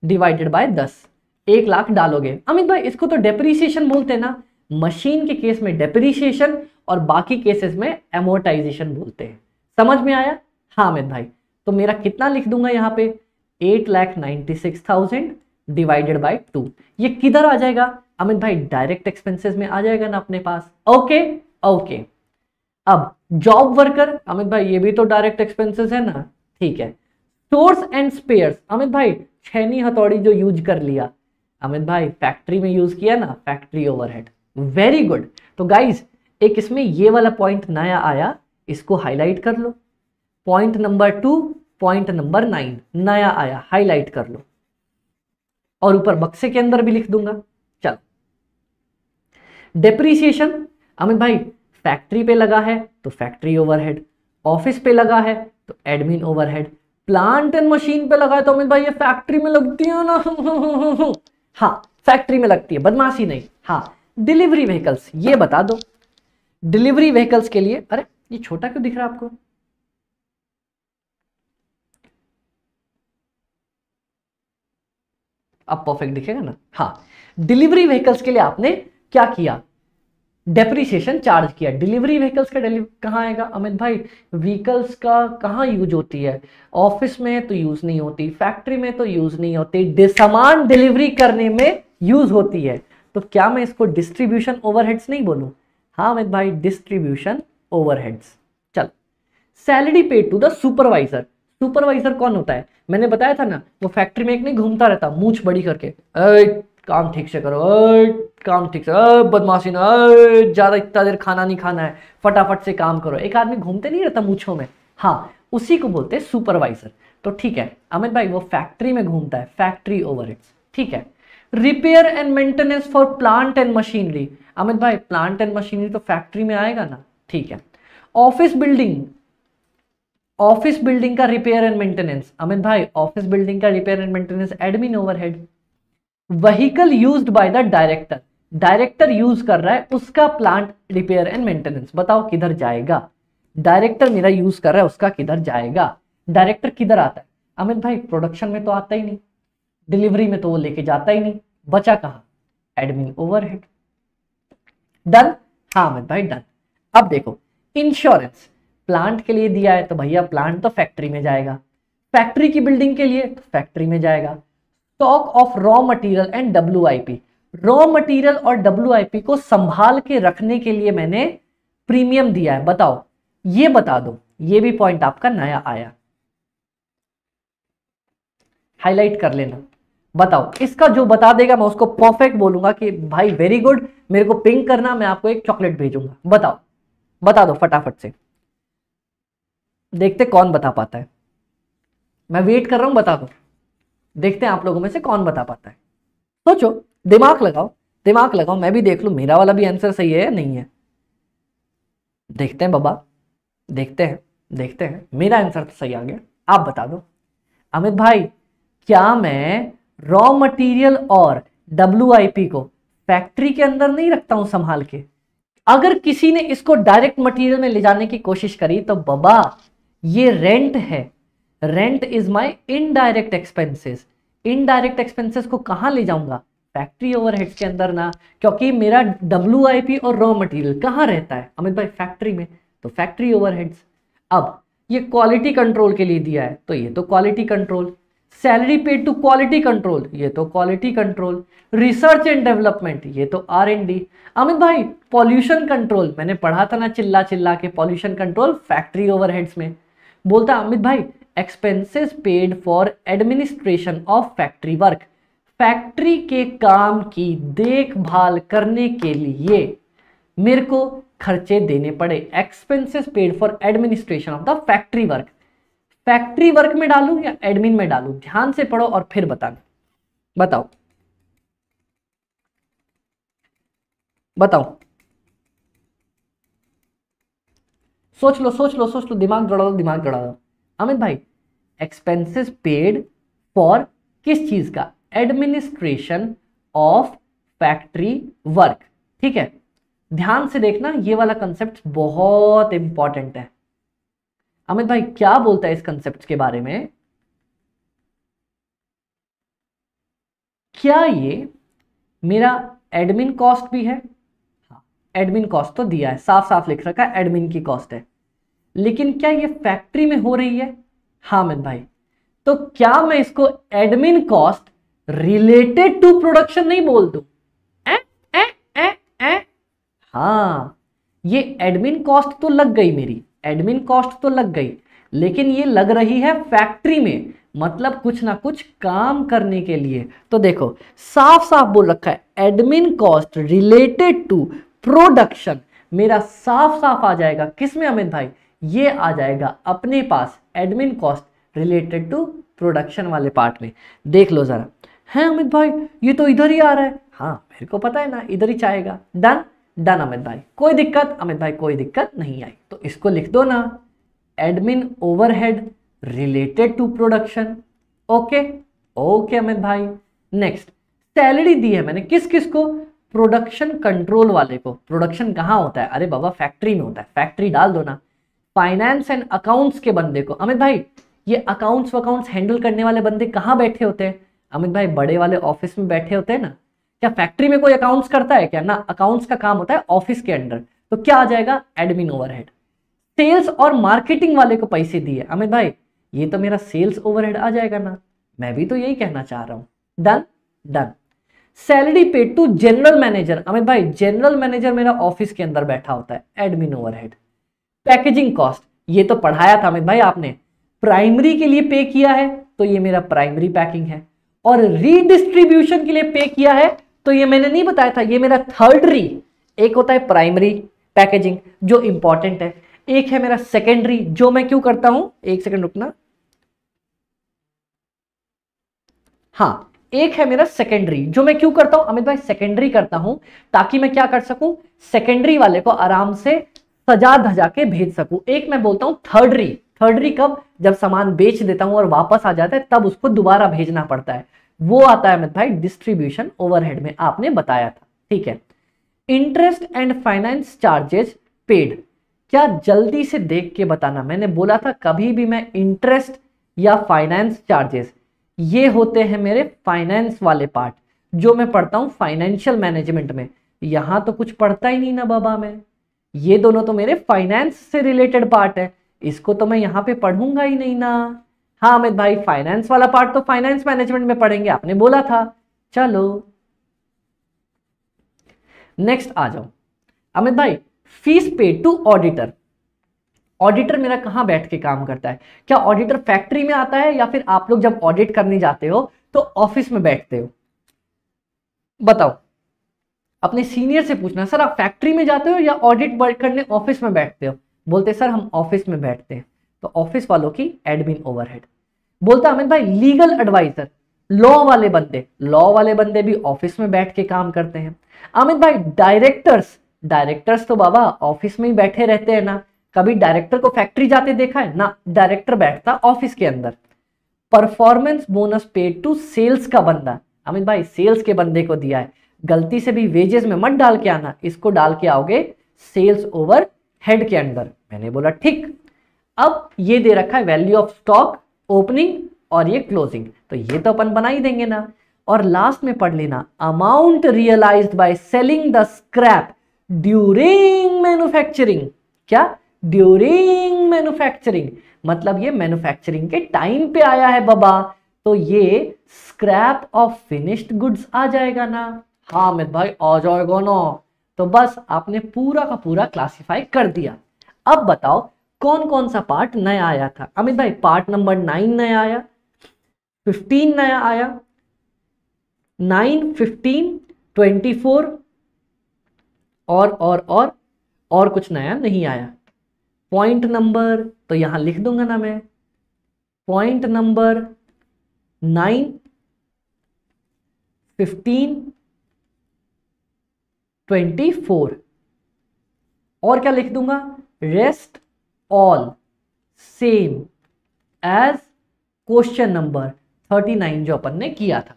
डिवाइडेड बाय दस एक लाख डालोगे अमित भाई इसको तो डेप्रीसिएशन बोलते हैं ना मशीन के केस में डेप्रीसिएशन और बाकी केसेस में एमोर्टाइजेशन बोलते हैं समझ में आया हाँ अमित भाई तो मेरा कितना लिख दूंगा यहाँ पे eight lakh ninety six thousand divided by two ये किधर आ जाएगा अमित भाई डायरेक्ट एक्सपेंसेस में आ जाएगा ना अपने पास ओके ओके अब जॉब वर्कर अमित भाई ये भी तो डायरेक्ट एक्सपेंसेस है ना ठीक है सोर्स एंड स्पेयर्स अमित भाई छैनी हथौड़ी जो यूज कर लिया अमित भाई फैक्ट्री में यूज किया ना फैक्ट्री ओवरहेड वेरी गुड तो गाइज एक इसमें ये वाला पॉइंट नया आया इसको हाईलाइट कर लो point number two point number nine नया आया हाईलाइट कर लो और ऊपर बक्से के अंदर भी लिख दूंगा चलो डेप्रीसिएशन अमित भाई फैक्ट्री पे लगा है तो फैक्ट्री ओवरहेड ऑफिस पे लगा है तो admin overhead plant and machine पे लगा है तो अमित भाई ये फैक्ट्री में लगती है ना हाँ फैक्ट्री में लगती है बदमाशी नहीं हाँ डिलीवरी व्हीकल्स ये बता दो डिलीवरी व्हीकल्स के लिए अरे ये छोटा क्यों दिख रहा है आपको अब परफेक्ट दिखेगा ना हाँ डिलीवरी व्हीकल्स के लिए आपने क्या किया डेप्रीसिएशन चार्ज किया डिलीवरी व्हीकल्स का डिलीवरी कहाँ आएगा अमित भाई व्हीकल्स का कहाँ यूज होती है ऑफिस में तो यूज नहीं होती फैक्ट्री में तो यूज नहीं होती सामान डिलीवरी करने में यूज होती है तो क्या मैं इसको डिस्ट्रीब्यूशन ओवरहेड्स नहीं बोलू हाँ अमित भाई डिस्ट्रीब्यूशन ओवरहेड्स चल salary paid to the supervisor supervisor कौन होता है मैंने बताया था ना वो फैक्ट्री में एक नहीं घूमता रहता मूछ बड़ी करके काम ठीक से करो काम ठीक से बदमाशी ना ज़्यादा इतना देर खाना नहीं खाना है फटाफट से काम करो एक आदमी घूमते नहीं रहता मूछों में हाँ उसी को बोलते हैं सुपरवाइजर तो ठीक है अमित भाई वो फैक्ट्री में घूमता है फैक्ट्री ओवर ठीक है repair and maintenance for plant and machinery Amit भाई प्लांट एंड मशीनरी तो फैक्ट्री में आएगा ना ठीक है ऑफिस बिल्डिंग ऑफिस बिल्डिंग का रिपेयर एंड मेंटेनेंस अमित भाई ऑफिस बिल्डिंग का repair and maintenance admin overhead vehicle used by the director director use कर रहा है उसका प्लांट रिपेयर एंड मेंटेनेंस बताओ किधर जाएगा डायरेक्टर मेरा यूज कर रहा है उसका किधर जाएगा डायरेक्टर किधर आता है अमित भाई प्रोडक्शन में तो आता ही नहीं डिलीवरी में तो वो लेके जाता ही नहीं बचा कहा एडमिन ओवरहेड डन हाँ अमित भाई डन अब देखो इंश्योरेंस प्लांट के लिए दिया है तो भैया प्लांट तो फैक्ट्री में जाएगा फैक्ट्री की बिल्डिंग के लिए तो फैक्ट्री में जाएगा stock of raw material and W raw material और डब्ल्यू को संभाल के रखने के लिए मैंने प्रीमियम दिया है बताओ ये बता दो ये भी पॉइंट आपका नया आया हाईलाइट कर लेना बताओ इसका जो बता देगा मैं उसको परफेक्ट बोलूंगा कि भाई वेरी गुड मेरे को पिंक करना मैं आपको एक चॉकलेट भेजूंगा बताओ बता दो फटाफट से देखते कौन बता पाता है मैं वेट कर रहा हूं बता दो देखते हैं आप लोगों में से कौन बता पाता है सोचो दिमाग लगाओ दिमाग लगाओ मैं भी देख लू मेरा वाला भी आंसर सही है या नहीं है देखते हैं बाबा देखते हैं देखते हैं मेरा आंसर तो सही आ गया आप बता दो अमित भाई क्या मैं रॉ मटेरियल और डब्ल्यू को फैक्ट्री के अंदर नहीं रखता हूं संभाल के अगर किसी ने इसको डायरेक्ट मटेरियल में ले जाने की कोशिश करी तो बबा ये रेंट है rent is my indirect expenses indirect expenses को कहां ले जाऊंगा फैक्ट्री ओवरहेड्स के अंदर ना क्योंकि मेरा डब्ल्यू और रॉ मटेरियल कहाँ रहता है अमित भाई फैक्ट्री में तो फैक्ट्री ओवरहेड्स अब ये क्वालिटी कंट्रोल के लिए दिया है तो ये तो quality control salary paid to quality control ये तो quality control research and development ये तो आर एंड डी अमित भाई पॉल्यूशन कंट्रोल मैंने पढ़ा था ना चिल्ला चिल्ला के पॉल्यूशन कंट्रोल फैक्ट्री ओवरहेड्स में बोलता अमित भाई expenses paid for administration of factory work factory के काम की देखभाल करने के लिए मेरे को खर्चे देने पड़े expenses paid for administration of the factory work factory work में डालू या एडमिन में डालू ध्यान से पढ़ो और फिर बताना बताओ बताओ सोच लो सोच लो सोच लो दिमाग दौड़ा दो दिमाग दौड़ा दो अमित भाई एक्सपेंसेस पेड फॉर किस चीज का एडमिनिस्ट्रेशन ऑफ फैक्ट्री वर्क ठीक है ध्यान से देखना ये वाला कंसेप्ट बहुत इंपॉर्टेंट है अमित भाई क्या बोलता है इस कंसेप्ट के बारे में क्या ये मेरा एडमिन कॉस्ट भी है एडमिन हाँ, कॉस्ट तो दिया है साफ साफ लिख रखा है एडमिन की कॉस्ट है लेकिन क्या ये फैक्ट्री में हो रही है हा अमित भाई तो क्या मैं इसको admin cost related to production नहीं बोल दो हाँ ये एडमिन कॉस्ट तो लग गई मेरी एडमिन कॉस्ट तो लग गई लेकिन ये लग रही है फैक्ट्री में मतलब कुछ ना कुछ काम करने के लिए तो देखो साफ साफ बोल रखा है admin cost related to production मेरा साफ साफ आ जाएगा किस में अमित भाई ये आ जाएगा अपने पास admin cost related to production वाले पार्ट में देख लो जरा हैं अमित भाई ये तो इधर ही आ रहा है हाँ मेरे को पता है ना इधर ही चाहेगा डन डन अमित भाई कोई दिक्कत अमित भाई कोई दिक्कत नहीं आई तो इसको लिख दो ना admin overhead related to production okay okay Amit भाई नेक्स्ट सैलरी दी है मैंने किस किस को प्रोडक्शन कंट्रोल वाले को प्रोडक्शन कहाँ होता है अरे बाबा फैक्ट्री में होता है फैक्ट्री डाल दो ना फाइनेंस एंड अकाउंट्स के बंदे को अमित भाई ये अकाउंट्स वकाउंट्स हैंडल करने वाले बंदे कहाँ बैठे होते हैं अमित भाई बड़े वाले ऑफिस में बैठे होते हैं ना क्या फैक्ट्री में कोई अकाउंट्स करता है क्या ना अकाउंट्स का काम होता है ऑफिस के अंडर तो क्या आ जाएगा एडमिन ओवरहेड सेल्स और मार्केटिंग वाले को पैसे दिए अमित भाई ये तो मेरा सेल्स ओवरहेड आ जाएगा ना मैं भी तो यही कहना चाह रहा हूं done done salary paid to general manager Amit भाई जनरल मैनेजर मेरा ऑफिस के अंदर बैठा होता है एडमिन ओवरहेड पैकेजिंग कॉस्ट ये तो पढ़ाया था अमित भाई आपने प्राइमरी के लिए पे किया है तो ये मेरा प्राइमरी पैकिंग है और रीडिस्ट्रीब्यूशन के लिए पे किया है तो ये मैंने नहीं बताया था ये मेरा थर्ड री एक होता है प्राइमरी पैकेजिंग जो इंपॉर्टेंट है एक है मेरा सेकेंडरी जो मैं क्यों करता हूं एक सेकेंड रुकना हाँ एक है मेरा सेकेंडरी जो मैं क्यों करता हूं अमित भाई सेकेंडरी करता हूं ताकि मैं क्या कर सकूं सेकेंडरी वाले को आराम से सजा धजा के भेज सकूं एक मैं बोलता हूं थर्डरी थर्डरी कब जब सामान बेच देता हूं और वापस आ जाता है तब उसको दोबारा भेजना पड़ता है वो आता है अमित भाई डिस्ट्रीब्यूशन ओवरहेड में आपने बताया था ठीक है interest and finance charges paid क्या जल्दी से देख के बताना मैंने बोला था कभी भी मैं इंटरेस्ट या फाइनेंस चार्जेस ये होते हैं मेरे फाइनेंस वाले पार्ट जो मैं पढ़ता हूँ फाइनेंशियल मैनेजमेंट में यहां तो कुछ पढ़ता ही नहीं ना बाबा मैं ये दोनों तो मेरे फाइनेंस से रिलेटेड पार्ट है इसको तो मैं यहां पे पढ़ूंगा ही नहीं ना हाँ अमित भाई फाइनेंस वाला पार्ट तो फाइनेंस मैनेजमेंट में पढ़ेंगे आपने बोला था चलो नेक्स्ट आ जाओ अमित भाई फीस पे टू ऑडिटर ऑडिटर मेरा कहां बैठ के काम करता है क्या ऑडिटर फैक्ट्री में आता है या फिर आप लोग जब ऑडिट करने जाते हो तो ऑफिस में बैठते हो बताओ अपने सीनियर से पूछना सर आप फैक्ट्री में जाते हो या ऑडिट वर्क करने ऑफिस में बैठते हो बोलते सर हम ऑफिस में बैठते हैं तो ऑफिस वालों की एडमिन ओवरहेड बोलता अमित भाई लीगल एडवाइजर लॉ वाले बंदे लॉ वाले बंदे भी ऑफिस में बैठ के काम करते हैं अमित भाई डायरेक्टर्स डायरेक्टर्स तो बाबा ऑफिस में ही बैठे रहते हैं ना कभी डायरेक्टर को फैक्ट्री जाते देखा है ना डायरेक्टर बैठता ऑफिस के अंदर performance bonus paid to sales का बंदा अमित भाई सेल्स के बंदे को दिया है गलती से भी वेजेस में मत डाल के आना इसको डाल के आओगे सेल्स ओवर हेड के अंदर मैंने बोला ठीक अब ये दे रखा है वैल्यू ऑफ स्टॉक ओपनिंग और ये क्लोजिंग तो ये तो अपन बना ही देंगे ना और लास्ट में पढ़ लेना amount realise by selling the scrap during manufacturing क्या ड्यूरिंग मैन्युफैक्चरिंग मतलब ये मैन्युफैक्चरिंग के टाइम पे आया है बाबा तो ये स्क्रैप ऑफ फिनिश्ड गुड्स आ जाएगा ना हाँ अमित भाई आ जाएगा ना तो बस आपने पूरा का पूरा क्लासिफाई कर दिया अब बताओ कौन कौन सा पार्ट नया आया था अमित भाई पार्ट नंबर नाइन नया आया फिफ्टीन नया आया नाइन फिफ्टीन ट्वेंटी फोर और और और और कुछ नया नहीं आया पॉइंट नंबर तो यहां लिख दूंगा ना मैं point number nine fifteen twenty four और क्या लिख दूंगा rest all same as question number 39 जो अपन ने किया था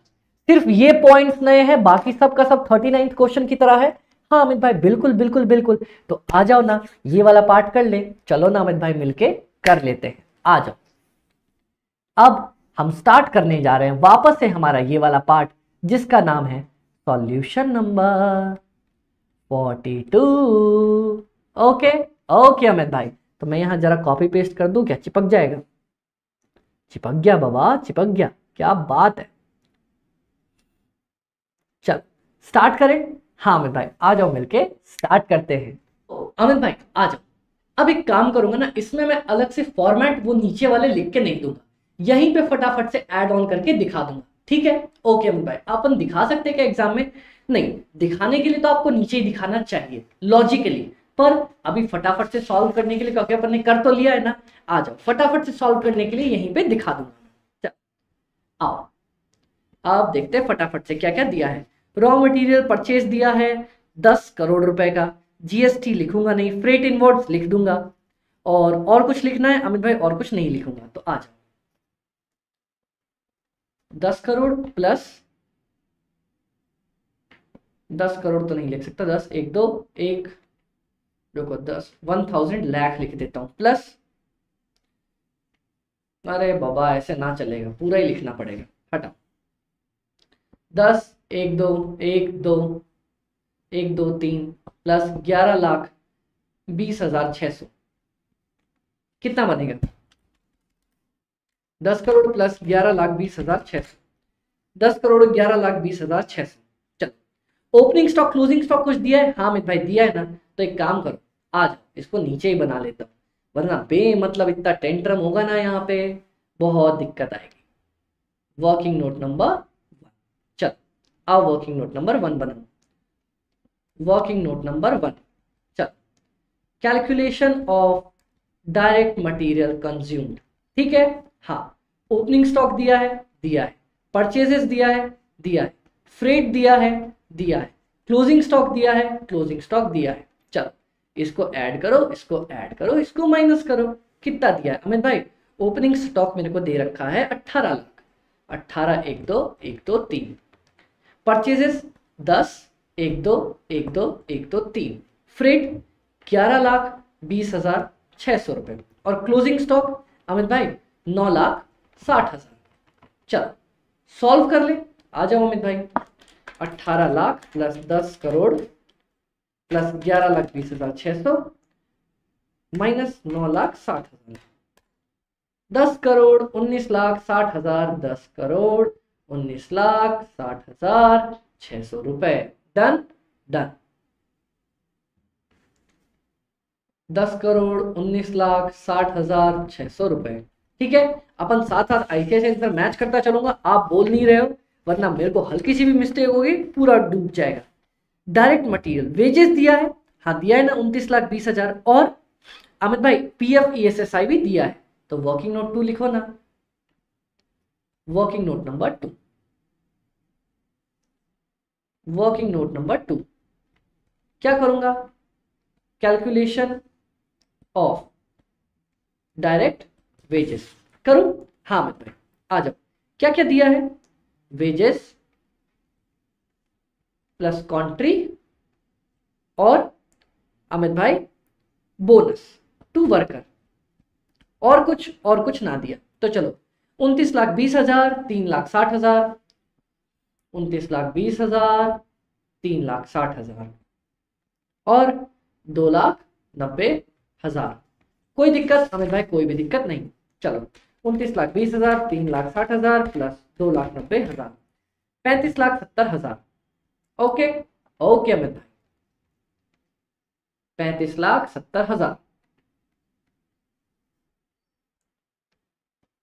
सिर्फ ये पॉइंट्स नए हैं बाकी सब का सब थर्टी नाइन्थ क्वेश्चन की तरह है हाँ अमित भाई बिल्कुल बिल्कुल बिल्कुल तो आ जाओ ना ये वाला पार्ट कर ले चलो ना अमित भाई मिलके कर लेते हैं आ जाओ अब हम स्टार्ट करने जा रहे हैं वापस से हमारा ये वाला पार्ट जिसका नाम है solution number forty two okay okay Amit भाई तो मैं यहाँ जरा कॉपी पेस्ट कर दूँ क्या चिपक जाएगा चिपक गया बाबा चिपक गया क्या बात है चल स्टार्ट करें हाँ अमित भाई आ जाओ मिलके स्टार्ट करते हैं अमित भाई आ जाओ अब एक काम करूंगा ना इसमें मैं अलग से फॉर्मेट वो नीचे वाले लिख के नहीं दूंगा यहीं पे फटाफट से एड ऑन करके दिखा दूंगा ठीक है ओके अमित भाई अपन दिखा सकते हैं क्या एग्जाम में नहीं दिखाने के लिए तो आपको नीचे ही दिखाना चाहिए लॉजिकली पर अभी फटाफट से सॉल्व करने के लिए क्योंकि अपन ने कर तो लिया है ना आ जाओ फटाफट से सॉल्व करने के लिए यहीं पे दिखा दूंगा आओ आप देखते हैं फटाफट से क्या क्या दिया है रॉ मटेरियल परचेज दिया है दस करोड़ रुपए का जीएसटी लिखूंगा नहीं फ्रेट इन लिख दूंगा और और कुछ लिखना है अमित भाई और कुछ नहीं लिखूंगा तो आ जाओ दस करोड़ प्लस दस करोड़ तो नहीं लिख सकता दस एक दो एक रुको दस वन थाउजेंड लैख लिख देता हूँ प्लस अरे बाबा ऐसे ना चलेगा पूरा ही लिखना पड़ेगा हटा दस एक दो एक दो एक दो तीन प्लस ग्यारह लाख बीस हजार छः सौ कितना बनेगा दस करोड़ प्लस ग्यारह लाख बीस हजार छः सौ दस करोड़ ग्यारह लाख बीस हजार छः सौ चलो ओपनिंग स्टॉक क्लोजिंग स्टॉक कुछ दिया है हाँ मित भाई दिया है ना तो एक काम करो आज इसको नीचे ही बना लेता हूँ वरना बे मतलब इतना टेंट्रम होगा ना यहाँ पे बहुत दिक्कत आएगी वर्किंग नोट नंबर वन चल अब वर्किंग नोट नंबर वन बनाऊ वर्किंग नोट नंबर वन चल calculation of direct material consumed ठीक है हाँ ओपनिंग स्टॉक दिया है दिया है परचेजेस दिया है दिया है फ्रेट दिया है दिया है क्लोजिंग स्टॉक दिया है क्लोजिंग स्टॉक दिया है इसको ऐड करो इसको ऐड करो इसको माइनस करो कितना दिया है अमित भाई ओपनिंग स्टॉक मेरे को दे रखा है अट्ठारह लाख अट्ठारह एक दो एक दो तीन परचेजेस दस एक दो एक दो एक दो तीन फ्रेट ग्यारह लाख बीस हजार छः सौ रुपये और क्लोजिंग स्टॉक अमित भाई नौ लाख साठ हजार चलो सॉल्व कर ले आ जाओ अमित भाई अट्ठारह लाख प्लस दस करोड़ प्लस ग्यारह लाख बीस हजार छह सौ माइनस नौ लाख साठ हजार दस करोड़ उन्नीस लाख साठ हजार दस करोड़ उन्नीस लाख साठ हजार छह सौ रुपए डन डन दस करोड़ उन्नीस लाख साठ हजार छह सौ रुपए ठीक है अपन साथ साथ ऐसे ऐसे मैच करता चलूंगा आप बोल नहीं रहे हो वरना मेरे को हल्की सी भी मिस्टेक होगी पूरा डूब जाएगा डायरेक्ट मटेरियल वेजेस दिया है हाँ दिया है ना उनतीस लाख बीस हजार और अमित भाई P F E S S I भी दिया है तो वर्किंग नोट टू लिखो ना working note number two working note number two क्या करूंगा कैलकुलेशन ऑफ डायरेक्ट वेजेस करूं हाँ अमित भाई आ जाओ क्या क्या दिया है वेजेस प्लस कॉन्ट्री और अमित भाई बोनस टू वर्कर और कुछ और कुछ ना दिया तो चलो उनतीस लाख बीस हजार तीन लाख साठ हजार उनतीस लाख बीस हजार तीन लाख साठ हजार और दो लाख नब्बे हजार कोई दिक्कत अमित भाई कोई भी दिक्कत नहीं चलो उनतीस लाख बीस हजार तीन लाख साठ हजार प्लस दो लाख नब्बे हजार पैंतीस लाख सत्तर हजार ओके ओके अमित पैंतीस लाख सत्तर हजार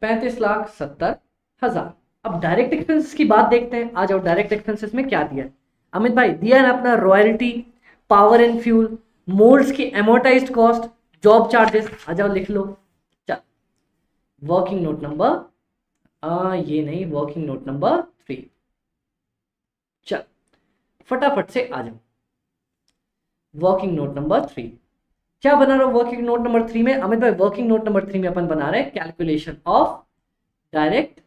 पैंतीस लाख सत्तर हजार अब डायरेक्ट एक्सपेंसेस की बात देखते हैं आज और डायरेक्ट एक्सपेंसेस में क्या दिया है अमित भाई दिया है अपना royalty power and fuel moulds की एमोटाइज कॉस्ट जॉब चार्जेस आ जाओ लिख लो वर्किंग नोट नंबर ये नहीं वर्किंग नोट नंबर फटाफट से आ जाओ वर्किंग नोट नंबर थ्री क्या बना रहा वर्किंग नोट नंबर थ्री में अमित भाई वर्किंग नोट नंबर थ्री में अपन बना रहे कैलकुलेशन ऑफ डायरेक्ट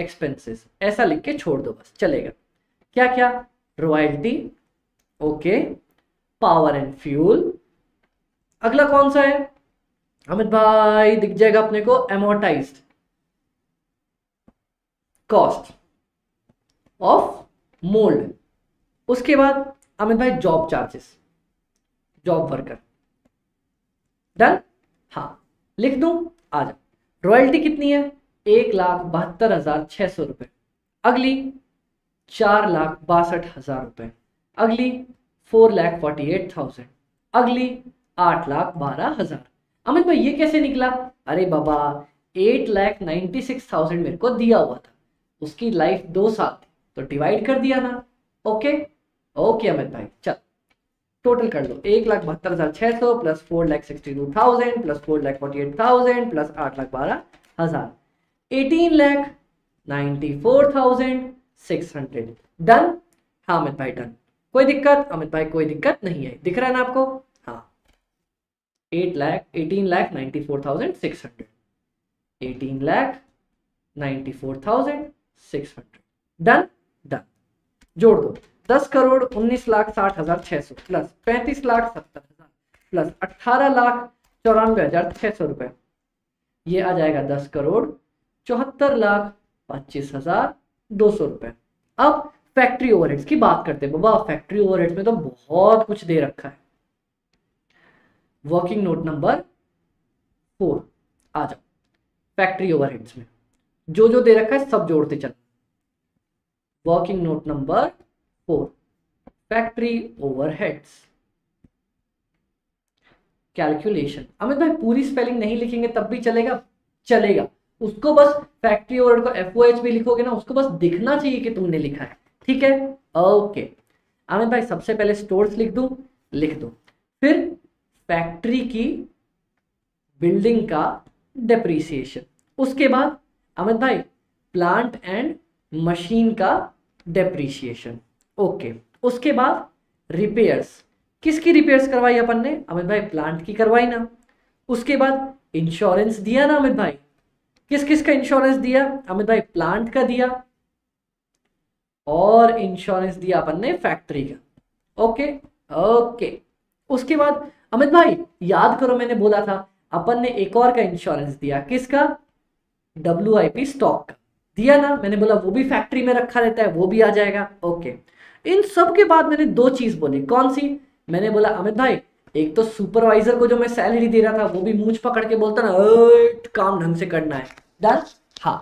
एक्सपेंसेस ऐसा लिख के छोड़ दो बस चलेगा क्या क्या royalty okay power and fuel अगला कौन सा है अमित भाई दिख जाएगा अपने को एमोटाइज कॉस्ट ऑफ मोल्ड उसके बाद अमित भाई job charges job worker done हाँ लिख दू आ जा रॉयल्टी कितनी है एक लाख बहत्तर हजार छह सौ रुपए अगली चार लाख बासठ हजार रुपए अगली four lakh forty eight thousand अगली आठ लाख बारह हजार अमित भाई ये कैसे निकला अरे बाबा eight lakh ninety six thousand मेरे को दिया हुआ था उसकी लाइफ दो साल थी तो डिवाइड कर दिया ना ओके ओके अमित भाई चल टोटल कर लो एक लाख बहत्तर हजार छह सौ plus four lakh sixty two thousand plus four lakh forty eight thousand plus आठ लाख बारह हजार eighteen lakh ninety four thousand six hundred done हाँ अमित भाई डन कोई दिक्कत अमित भाई कोई दिक्कत नहीं है दिख रहा है ना आपको हाँ eight lakh eighteen lakh ninety four thousand six hundred eighteen lakh ninety four thousand six hundred done done जोड़ दो दस करोड़ उन्नीस लाख साठ हजार छह सौ प्लस पैंतीस लाख सत्तर हजार प्लस अठारह लाख चौरानवे हजार छह सौ रुपए ये आ जाएगा दस करोड़ चौहत्तर लाख पच्चीस हजार दो सौ रुपए अब फैक्ट्री ओवरहेड्स की बात करते हैं बाबा फैक्ट्री ओवरहेड्स में तो बहुत कुछ दे रखा है वर्किंग नोट नंबर फोर आ जाओ फैक्ट्री ओवरहेड्स में जो जो दे रखा है सब जोड़ते चलो working note number four factory overheads calculation Amit भाई पूरी स्पेलिंग नहीं लिखेंगे तब भी चलेगा चलेगा उसको बस फैक्ट्री ओवर को एफ ओ एच भी लिखोगे ना उसको बस दिखना चाहिए कि तुमने लिखा है ठीक है ओके अमित भाई सबसे पहले स्टोर्स लिख दू लिख दो फिर फैक्ट्री की बिल्डिंग का डेप्रीसिएशन उसके बाद अमित भाई प्लांट एंड मशीन का डेप्रीशिएशन ओके उसके बाद रिपेयर्स किसकी रिपेयर्स करवाई अपन ने अमित भाई प्लांट की करवाई ना उसके बाद इंश्योरेंस दिया ना अमित भाई किस किस का इंश्योरेंस दिया अमित भाई प्लांट का दिया और इंश्योरेंस दिया अपन ने फैक्ट्री का ओके ओके उसके बाद अमित भाई याद करो मैंने बोला था अपन ने एक और का इंश्योरेंस दिया किसका डब्ल्यू स्टॉक का दिया ना मैंने बोला वो भी फैक्ट्री में रखा रहता है वो भी आ जाएगा ओके okay. इन सब के बाद मैंने दो चीज बोली कौन सी मैंने बोला अमित भाई एक तो सुपरवाइजर को जो मैं सैलरी दे रहा था वो भी मूछ पकड़ के बोलता ना काम ढंग से करना है डन हाँ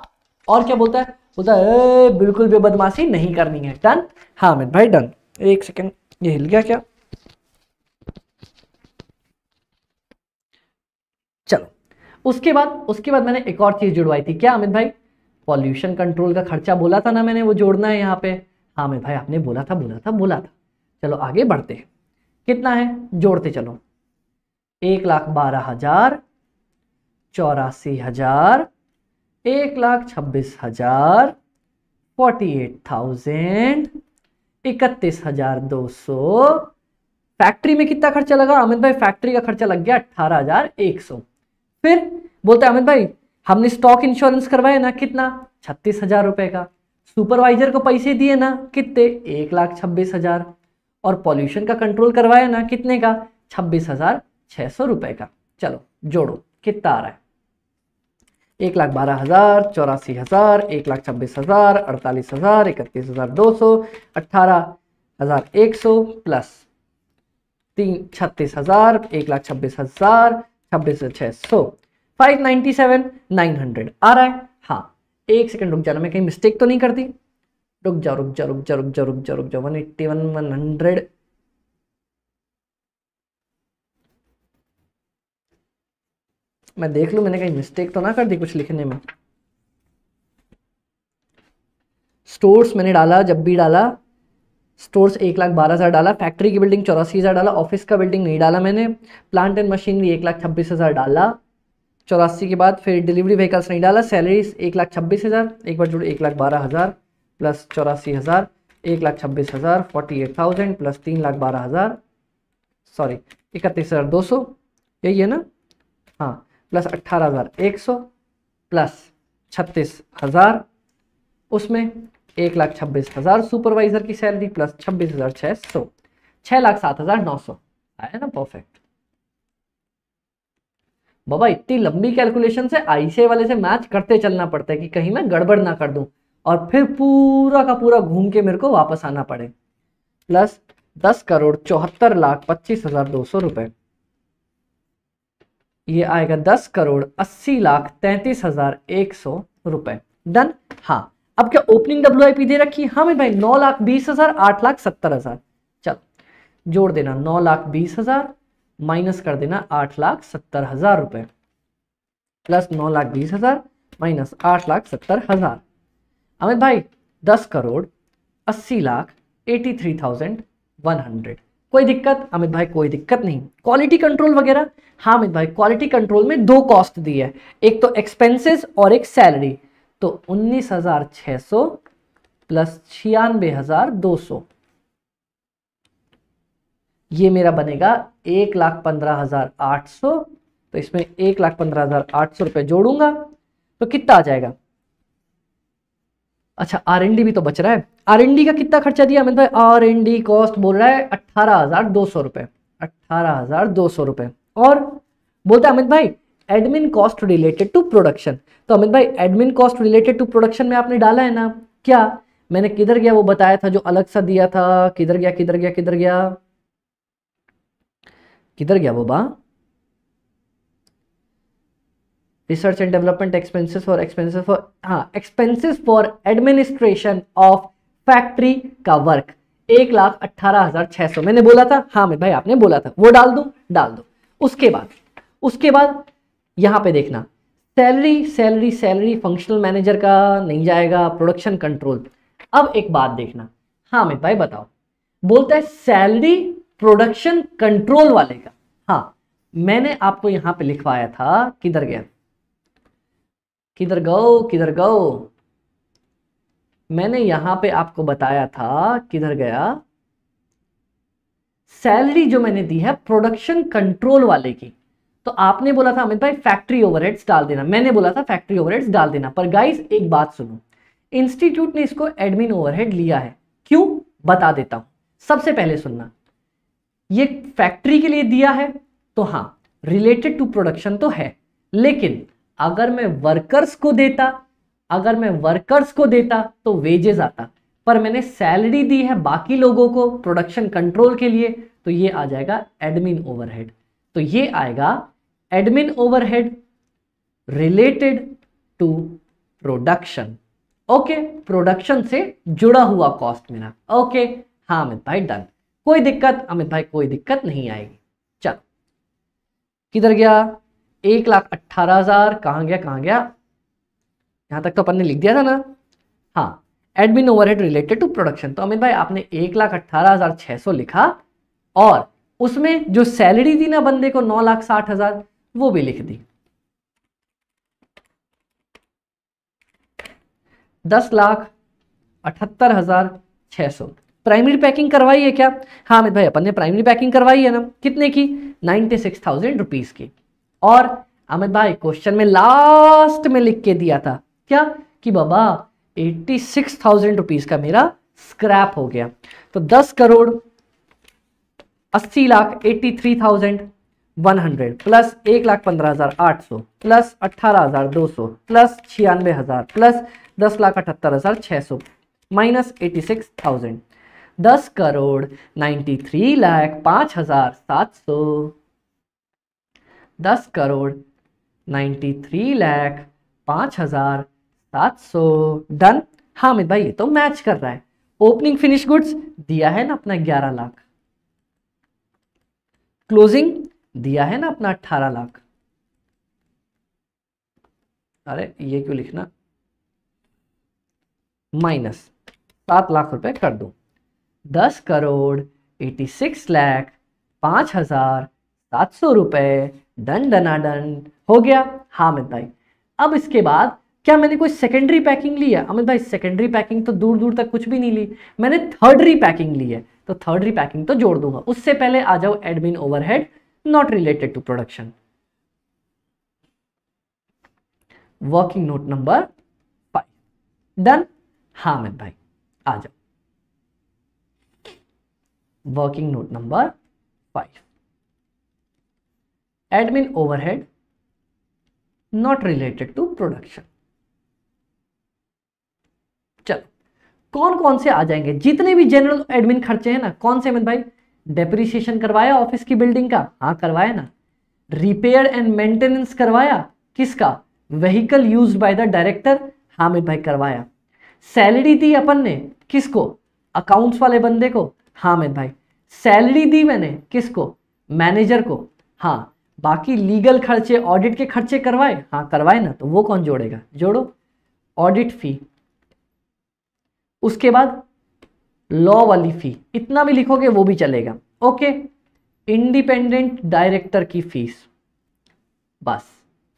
और क्या बोलता है बोलता है बिल्कुल भी बदमाशी नहीं करनी है डन हाँ अमित भाई डन एक सेकेंड ये हिल गया क्या चलो उसके बाद उसके बाद मैंने एक और चीज जुड़वाई थी क्या अमित भाई पॉल्यूशन कंट्रोल का खर्चा बोला था ना मैंने वो जोड़ना है यहाँ पे हाँ मैं भाई आपने बोला था बोला था बोला था चलो आगे बढ़ते हैं कितना है जोड़ते चलो एक लाख बारह हजार चौरासी हजार एक लाख छब्बीस हजार फोर्टी एट थाउजेंड इकतीस हजार दो सौ फैक्ट्री में कितना खर्चा लगा अमित भाई फैक्ट्री का खर्चा लग गया अठारह हजार एक सौ फिर बोलते अमित भाई हमने स्टॉक इंश्योरेंस करवाया ना कितना छत्तीस हजार रुपए का सुपरवाइजर को पैसे दिए ना कितने एक लाख छब्बीस हजार और पॉल्यूशन का कंट्रोल करवाया ना कितने का छब्बीस हजार छह सौ रुपए का चलो जोड़ो कितना आ रहा है एक लाख बारह हज़ार चौरासी हज़ार एक लाख छब्बीस हज़ार अड़तालीस हज़ार इकतीस हज़ार दो सौ अट्ठारह हज़ार एक सौ प्लस तीन छत्तीस हज़ार एक लाख छब्बीस हज़ार छब्बीस छह सौ five ninety seven nine hundred आ रहा है हाँ एक सेकंड रुक जाना मैं कहीं मिस्टेक तो नहीं करती रुक जा रुक जा रुक जा रुक जा रुक जा रुक जा one eighty one one hundred मैं देख लू मैंने कहीं मिस्टेक तो ना कर दी कुछ लिखने में स्टोर्स मैंने डाला जब भी डाला स्टोर्स एक लाख बारह हज़ार डाला फैक्ट्री की बिल्डिंग चौरासी हज़ार डाला ऑफिस का बिल्डिंग नहीं डाला मैंने प्लांट एंड मशीनरी एक लाख छब्बीस हज़ार डाला चौरासी के बाद फिर डिलीवरी व्हीकल्स नहीं डाला सैलरीज एक लाख छब्बीस हज़ार एक बार जुड़े एक लाख बारह हज़ार प्लस चौरासी हज़ार एक लाख छब्बीस हज़ार फोर्टी एट थाउजेंड प्लस तीन लाख बारह हज़ार सॉरी इकतीस हज़ार दो सौ यही है ना हाँ प्लस अट्ठारह हज़ार एक सौ प्लस छत्तीस हज़ार उसमें एक लाख छब्बीस हज़ार सुपरवाइज़र की सैलरी प्लस छब्बीस हज़ार छः सौ छः लाख सात हज़ार नौ सौ आया ना परफेक्ट बाबा इतनी लंबी कैलकुलेशन से आईसीआई वाले से मैच करते चलना पड़ता है कि कहीं मैं गड़बड़ ना कर दूं और फिर पूरा का पूरा घूम के मेरे को वापस आना पड़े प्लस दस करोड़ चौहत्तर लाख पच्चीस हजार दो सौ रुपए ये आएगा दस करोड़ अस्सी लाख तैतीस हजार एक सौ रुपए डन हाँ अब क्या ओपनिंग डब्ल्यू दे रखी हाँ मैं भाई नौ लाख बीस हजार आठ लाख सत्तर हजार चल जोड़ देना नौ लाख बीस हजार माइनस कर देना आठ लाख सत्तर हजार रुपए प्लस नौ लाख बीस हजार माइनस आठ लाख सत्तर हजार अमित भाई दस करोड़ अस्सी lakh eighty three thousand one hundred कोई दिक्कत अमित भाई कोई दिक्कत नहीं क्वालिटी कंट्रोल वगैरह हाँ अमित भाई क्वालिटी कंट्रोल में दो कॉस्ट दी है एक तो एक्सपेंसेस और एक सैलरी तो उन्नीस हजार छह सौ प्लस छियानवे हजार दो सौ ये मेरा बनेगा एक लाख पंद्रह हज़ार आठ सौ तो इसमें एक लाख पंद्रह हज़ार आठ सौ रुपये जोड़ूंगा तो कितना आ जाएगा अच्छा आर एन डी भी तो बच रहा है आर एन डी का कितना खर्चा दिया मैंने भाई आर एन डी कॉस्ट बोल रहा है अट्ठारह हज़ार दो सौ रुपए अट्ठारह हज़ार दो सौ रुपए और बोलते हैं अमित भाई admin cost related to production तो अमित भाई admin cost related to production में आपने डाला है ना क्या मैंने किधर गया वो बताया था जो अलग सा दिया था किधर गया किधर गया किधर गया किधर गया बोबा research and development expenses for expenses for हाँ expenses for administration of factory का वर्क एक लाख अट्ठारह हजार छह सौ मैंने बोला था हाँ मैं भाई आपने बोला था वो डाल दू डाल दो उसके बाद उसके बाद यहां पे देखना salary salary salary functional manager का नहीं जाएगा प्रोडक्शन कंट्रोल अब एक बात देखना हाँ अमित भाई बताओ बोलता है सैलरी प्रोडक्शन कंट्रोल वाले का हाँ मैंने आपको यहां पे लिखवाया था किधर गया किधर गो किधर गो मैंने यहां पे आपको बताया था किधर गया सैलरी जो मैंने दी है प्रोडक्शन कंट्रोल वाले की तो आपने बोला था अमित भाई फैक्ट्री ओवरहेड्स डाल देना मैंने बोला था फैक्ट्री ओवरहेड्स डाल देना पर गाइस एक बात सुनो इंस्टीट्यूट ने इसको एडमिन ओवरहेड लिया है क्यों बता देता हूं सबसे पहले सुनना ये फैक्ट्री के लिए दिया है तो हाँ रिलेटेड टू प्रोडक्शन तो है लेकिन अगर मैं वर्कर्स को देता अगर मैं वर्कर्स को देता तो वेजेस आता पर मैंने सैलरी दी है बाकी लोगों को प्रोडक्शन कंट्रोल के लिए तो ये आ जाएगा एडमिन ओवरहेड तो ये आएगा admin overhead related to production okay production से जुड़ा हुआ कॉस्ट मेरा ओके हाँ अमित भाई डन कोई दिक्कत अमित भाई कोई दिक्कत नहीं आएगी चलो किधर गया एक लाख अट्ठारह हजार कहाँ गया कहाँ गया यहां तक तो अपन ने लिख दिया था ना हाँ admin overhead related to production तो अमित भाई आपने एक लाख अट्ठारह हजार छह सौ लिखा और उसमें जो सैलरी दी ना बंदे को नौ लाख साठ हजार वो भी लिख दी दस लाख अठहत्तर हजार छह सौ प्राइमरी पैकिंग करवाई है क्या हाँ अमित भाई अपन ने प्राइमरी पैकिंग करवाई है ना कितने की नाइनटी सिक्स थाउजेंड रुपीज़ की और अमित भाई क्वेश्चन में लास्ट में लिख के दिया था क्या कि बाबा एट्टी सिक्स थाउजेंड रुपीज़ का मेरा स्क्रैप हो गया तो दस करोड़ अस्सी lakh eighty three thousand one hundred plus एक लाख पंद्रह हज़ार आठ सौ प्लस अट्ठारह हज़ार दो सौ प्लस छियानवे हज़ार प्लस दस लाख अठहत्तर हज़ार छह सौ माइनस एटी सिक्स थाउजेंड दस करोड़ नाइन्टी थ्री लाख पाँच हज़ार सात सौ दस करोड़ नाइन्टी थ्री लाख पाँच हज़ार सात सौ डन हामिद भाई ये तो मैच कर रहा है ओपनिंग फिनिश गुड्स दिया है ना अपना ग्यारह लाख क्लोजिंग दिया है ना अपना अट्ठारह लाख अरे ये क्यों लिखना माइनस सात लाख रुपए कर दो दस करोड़ एटी सिक्स लैख पाँच हजार सात सौ रुपये डना डन हो गया हाँ अमित भाई अब इसके बाद क्या मैंने कोई सेकेंडरी पैकिंग ली है अमित भाई सेकेंडरी पैकिंग तो दूर दूर तक कुछ भी नहीं ली मैंने थर्ड री पैकिंग ली है तो थर्ड री पैकिंग तो जोड़ दूंगा उससे पहले आ जाओ admin overhead not related to production working note number five done हाँ अमित भाई आ जाओ working note number five admin overhead not related to production चलो कौन कौन से आ जाएंगे जितने भी जनरल एडमिन खर्चे हैं ना कौन से अमित भाई डेप्रिसिएशन करवाया ऑफिस की बिल्डिंग का हाँ करवाया ना रिपेयर एंड मेंटेनेंस करवाया किसका vehicle use by the director Hamid भाई करवाया सैलरी दी अपन ने किसको अकाउंट्स वाले बंदे को हाँ अमित भाई सैलरी दी मैंने किसको मैनेजर को हाँ बाकी लीगल खर्चे ऑडिट के खर्चे करवाए हाँ करवाए ना तो वो कौन जोड़ेगा जोड़ो ऑडिट फी उसके बाद लॉ वाली फी इतना भी लिखोगे वो भी चलेगा ओके इंडिपेंडेंट डायरेक्टर की फीस बस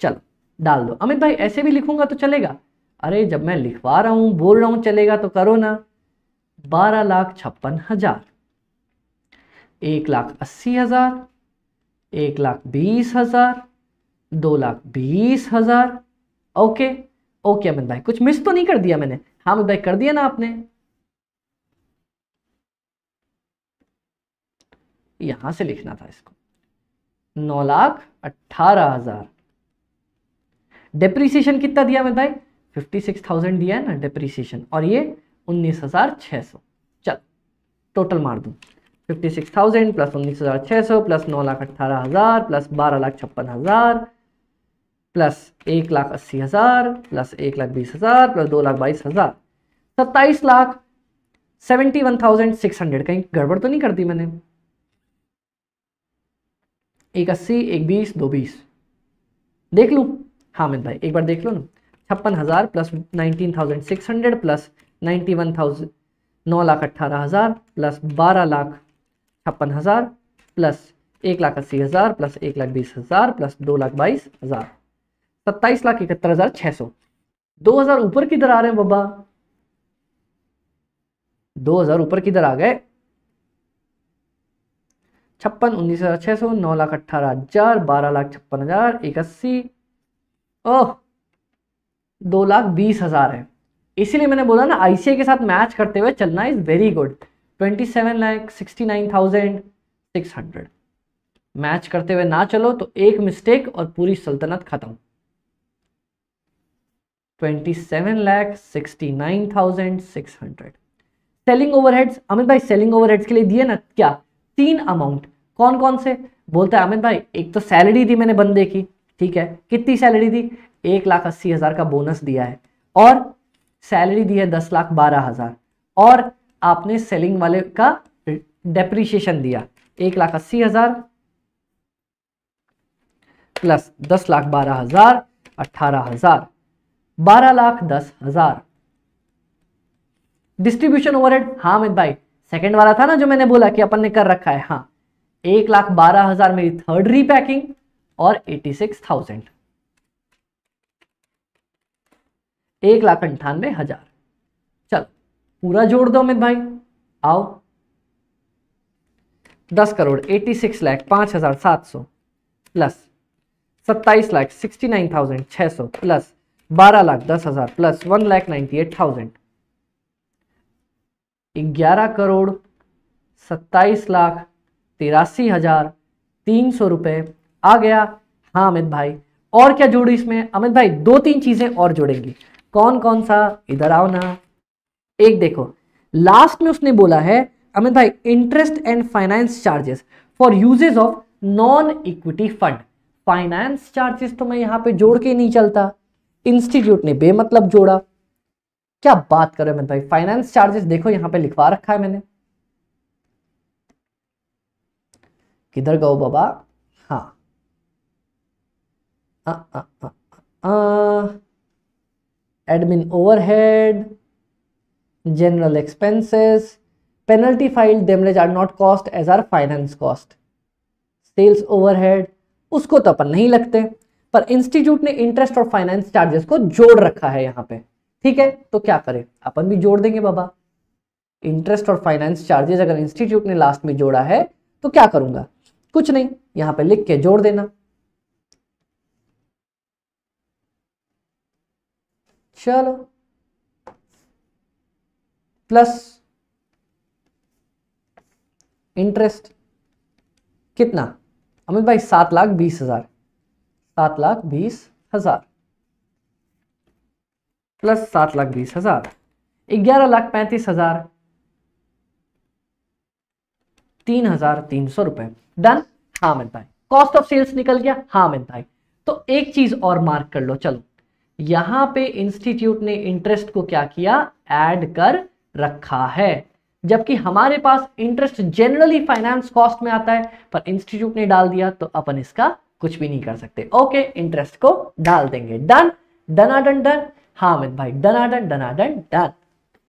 चलो डाल दो अमित भाई ऐसे भी लिखूंगा तो चलेगा अरे जब मैं लिखवा रहा हूँ बोल रहा हूँ चलेगा तो करो ना बारह लाख छप्पन हजार एक लाख अस्सी हजार एक लाख बीस हजार दो लाख बीस हजार ओके ओके अमित भाई कुछ मिस तो नहीं कर दिया मैंने हाँ अमित भाई कर दिया ना आपने यहां से लिखना था इसको नौ लाख अट्ठारह हजार डिप्रीसिएशन कितना दिया अमित भाई फिफ्टी सिक्स थाउजेंड दिया है ना डिप्रीसिएशन और ये उन्नीस हज़ार छह सौ चल टोटल मार दूँ फिफ्टी सिक्स थाउजेंड प्लस उन्नीस हज़ार छह सौ प्लस नौ लाख अट्ठारह हज़ार प्लस बारह लाख छप्पन हज़ार प्लस एक लाख अस्सी हज़ार प्लस एक लाख बीस हज़ार प्लस दो लाख बाईस हज़ार सत्ताईस lakh seventy one thousand six hundred कहीं गड़बड़ तो नहीं कर दी मैंने एक अस्सी एक बीस दो बीस देख लूँ हामिद भाई एक बार देख लो ना छप्पन हज़ार plus nineteen thousand six hundred plus ninety one thousand नौ लाख अट्ठारह हज़ार प्लस बारह लाख छप्पन हज़ार प्लस एक लाख अस्सी हज़ार प्लस एक लाख बीस हज़ार प्लस दो लाख बाईस हज़ार सत्ताईस लाख इकहत्तर हज़ार छः सौ दो हज़ार ऊपर किधर आ रहे हैं बाबा दो हज़ार ऊपर किधर आ गए छप्पन उन्नीस हज़ार छः सौ नौ लाख अट्ठारह हज़ार बारह लाख छप्पन हज़ार इक्यासी ओह दो लाख बीस हज़ार है इसीलिए मैंने बोला ना आईसीआई के साथ मैच करते हुए चलना is very good twenty seven lakh sixty nine thousand six hundred match करते हुए ना चलो तो एक मिस्टेक और पूरी सल्तनत खत्म twenty seven lakh sixty nine thousand six hundred selling overheads Amit भाई सेलिंग ओवरहेड्स के लिए दिए ना क्या तीन अमाउंट कौन कौन से बोलता है अमित भाई एक तो सैलरी दी मैंने बंदे की ठीक है कितनी सैलरी दी एक लाख अस्सी हज़ार का बोनस दिया है और सैलरी दी है दस लाख बारह हज़ार और आपने सेलिंग वाले का डेप्रीशिएशन दिया एक लाख अस्सी हज़ार प्लस दस लाख बारह हज़ार अठारह हज़ार बारह लाख दस हज़ार डिस्ट्रीब्यूशन ओवरहेड हाँ अमित भाई सेकंड वाला था ना जो मैंने बोला कि अपन ने कर रखा है हाँ एक लाख बारह हज़ार मेरी थर्ड रीपैकिंग और एटी सिक्स थाउजेंड एक लाख अंठानवे हजार चल पूरा जोड़ दो अमित भाई आओ दस करोड़ एटी सिक्स लाख पांच हजार सात सौ प्लस सत्ताईस लाख सिक्सटी नाइन थाउजेंड छह सौ प्लस बारह लाख दस हजार plus one lakh ninety eight thousand ग्यारह करोड़ सत्ताईस लाख तिरासी हजार तीन सौ रुपए आ गया हाँ अमित भाई और क्या जोड़ी इसमें अमित भाई दो तीन चीजें और जोड़ेंगी कौन कौन सा इधर आओ ना एक देखो लास्ट में उसने बोला है अमित भाई interest and finance charges for uses of non equity fund finance charges तो मैं यहां पे जोड़ के नहीं चलता इंस्टीट्यूट ने बेमतलब जोड़ा क्या बात कर रहे अमित भाई फाइनेंस चार्जेस देखो यहाँ पे लिखवा रखा है मैंने किधर गो बाबा हाँ आ, आ, आ, आ, आ, admin overhead general expenses penalty file demurrage are not cost as are finance cost sales overhead उसको तो अपन नहीं लगते पर इंस्टीट्यूट ने इंटरेस्ट और फाइनेंस चार्जेस को जोड़ रखा है यहां पे ठीक है तो क्या करें अपन भी जोड़ देंगे बाबा इंटरेस्ट और फाइनेंस चार्जेस अगर इंस्टीट्यूट ने लास्ट में जोड़ा है तो क्या करूंगा कुछ नहीं यहां पे लिख के जोड़ देना चलो प्लस इंटरेस्ट कितना अमित भाई सात लाख बीस हजार सात लाख बीस हजार प्लस सात लाख बीस हजार ग्यारह लाख पैंतीस हजार तीन हजार तीन सौ रुपए डन हा मिलता है कॉस्ट ऑफ सेल्स निकल गया हाँ मिलता है तो एक चीज और मार्क कर लो चलो यहां पे इंस्टीट्यूट ने इंटरेस्ट को क्या किया ऐड कर रखा है जबकि हमारे पास इंटरेस्ट जनरली फाइनेंस कॉस्ट में आता है पर इंस्टीट्यूट ने डाल दिया तो अपन इसका कुछ भी नहीं कर सकते ओके इंटरेस्ट को डाल देंगे डन आडन डन हाँ अमित भाई डन डन डनाडन डन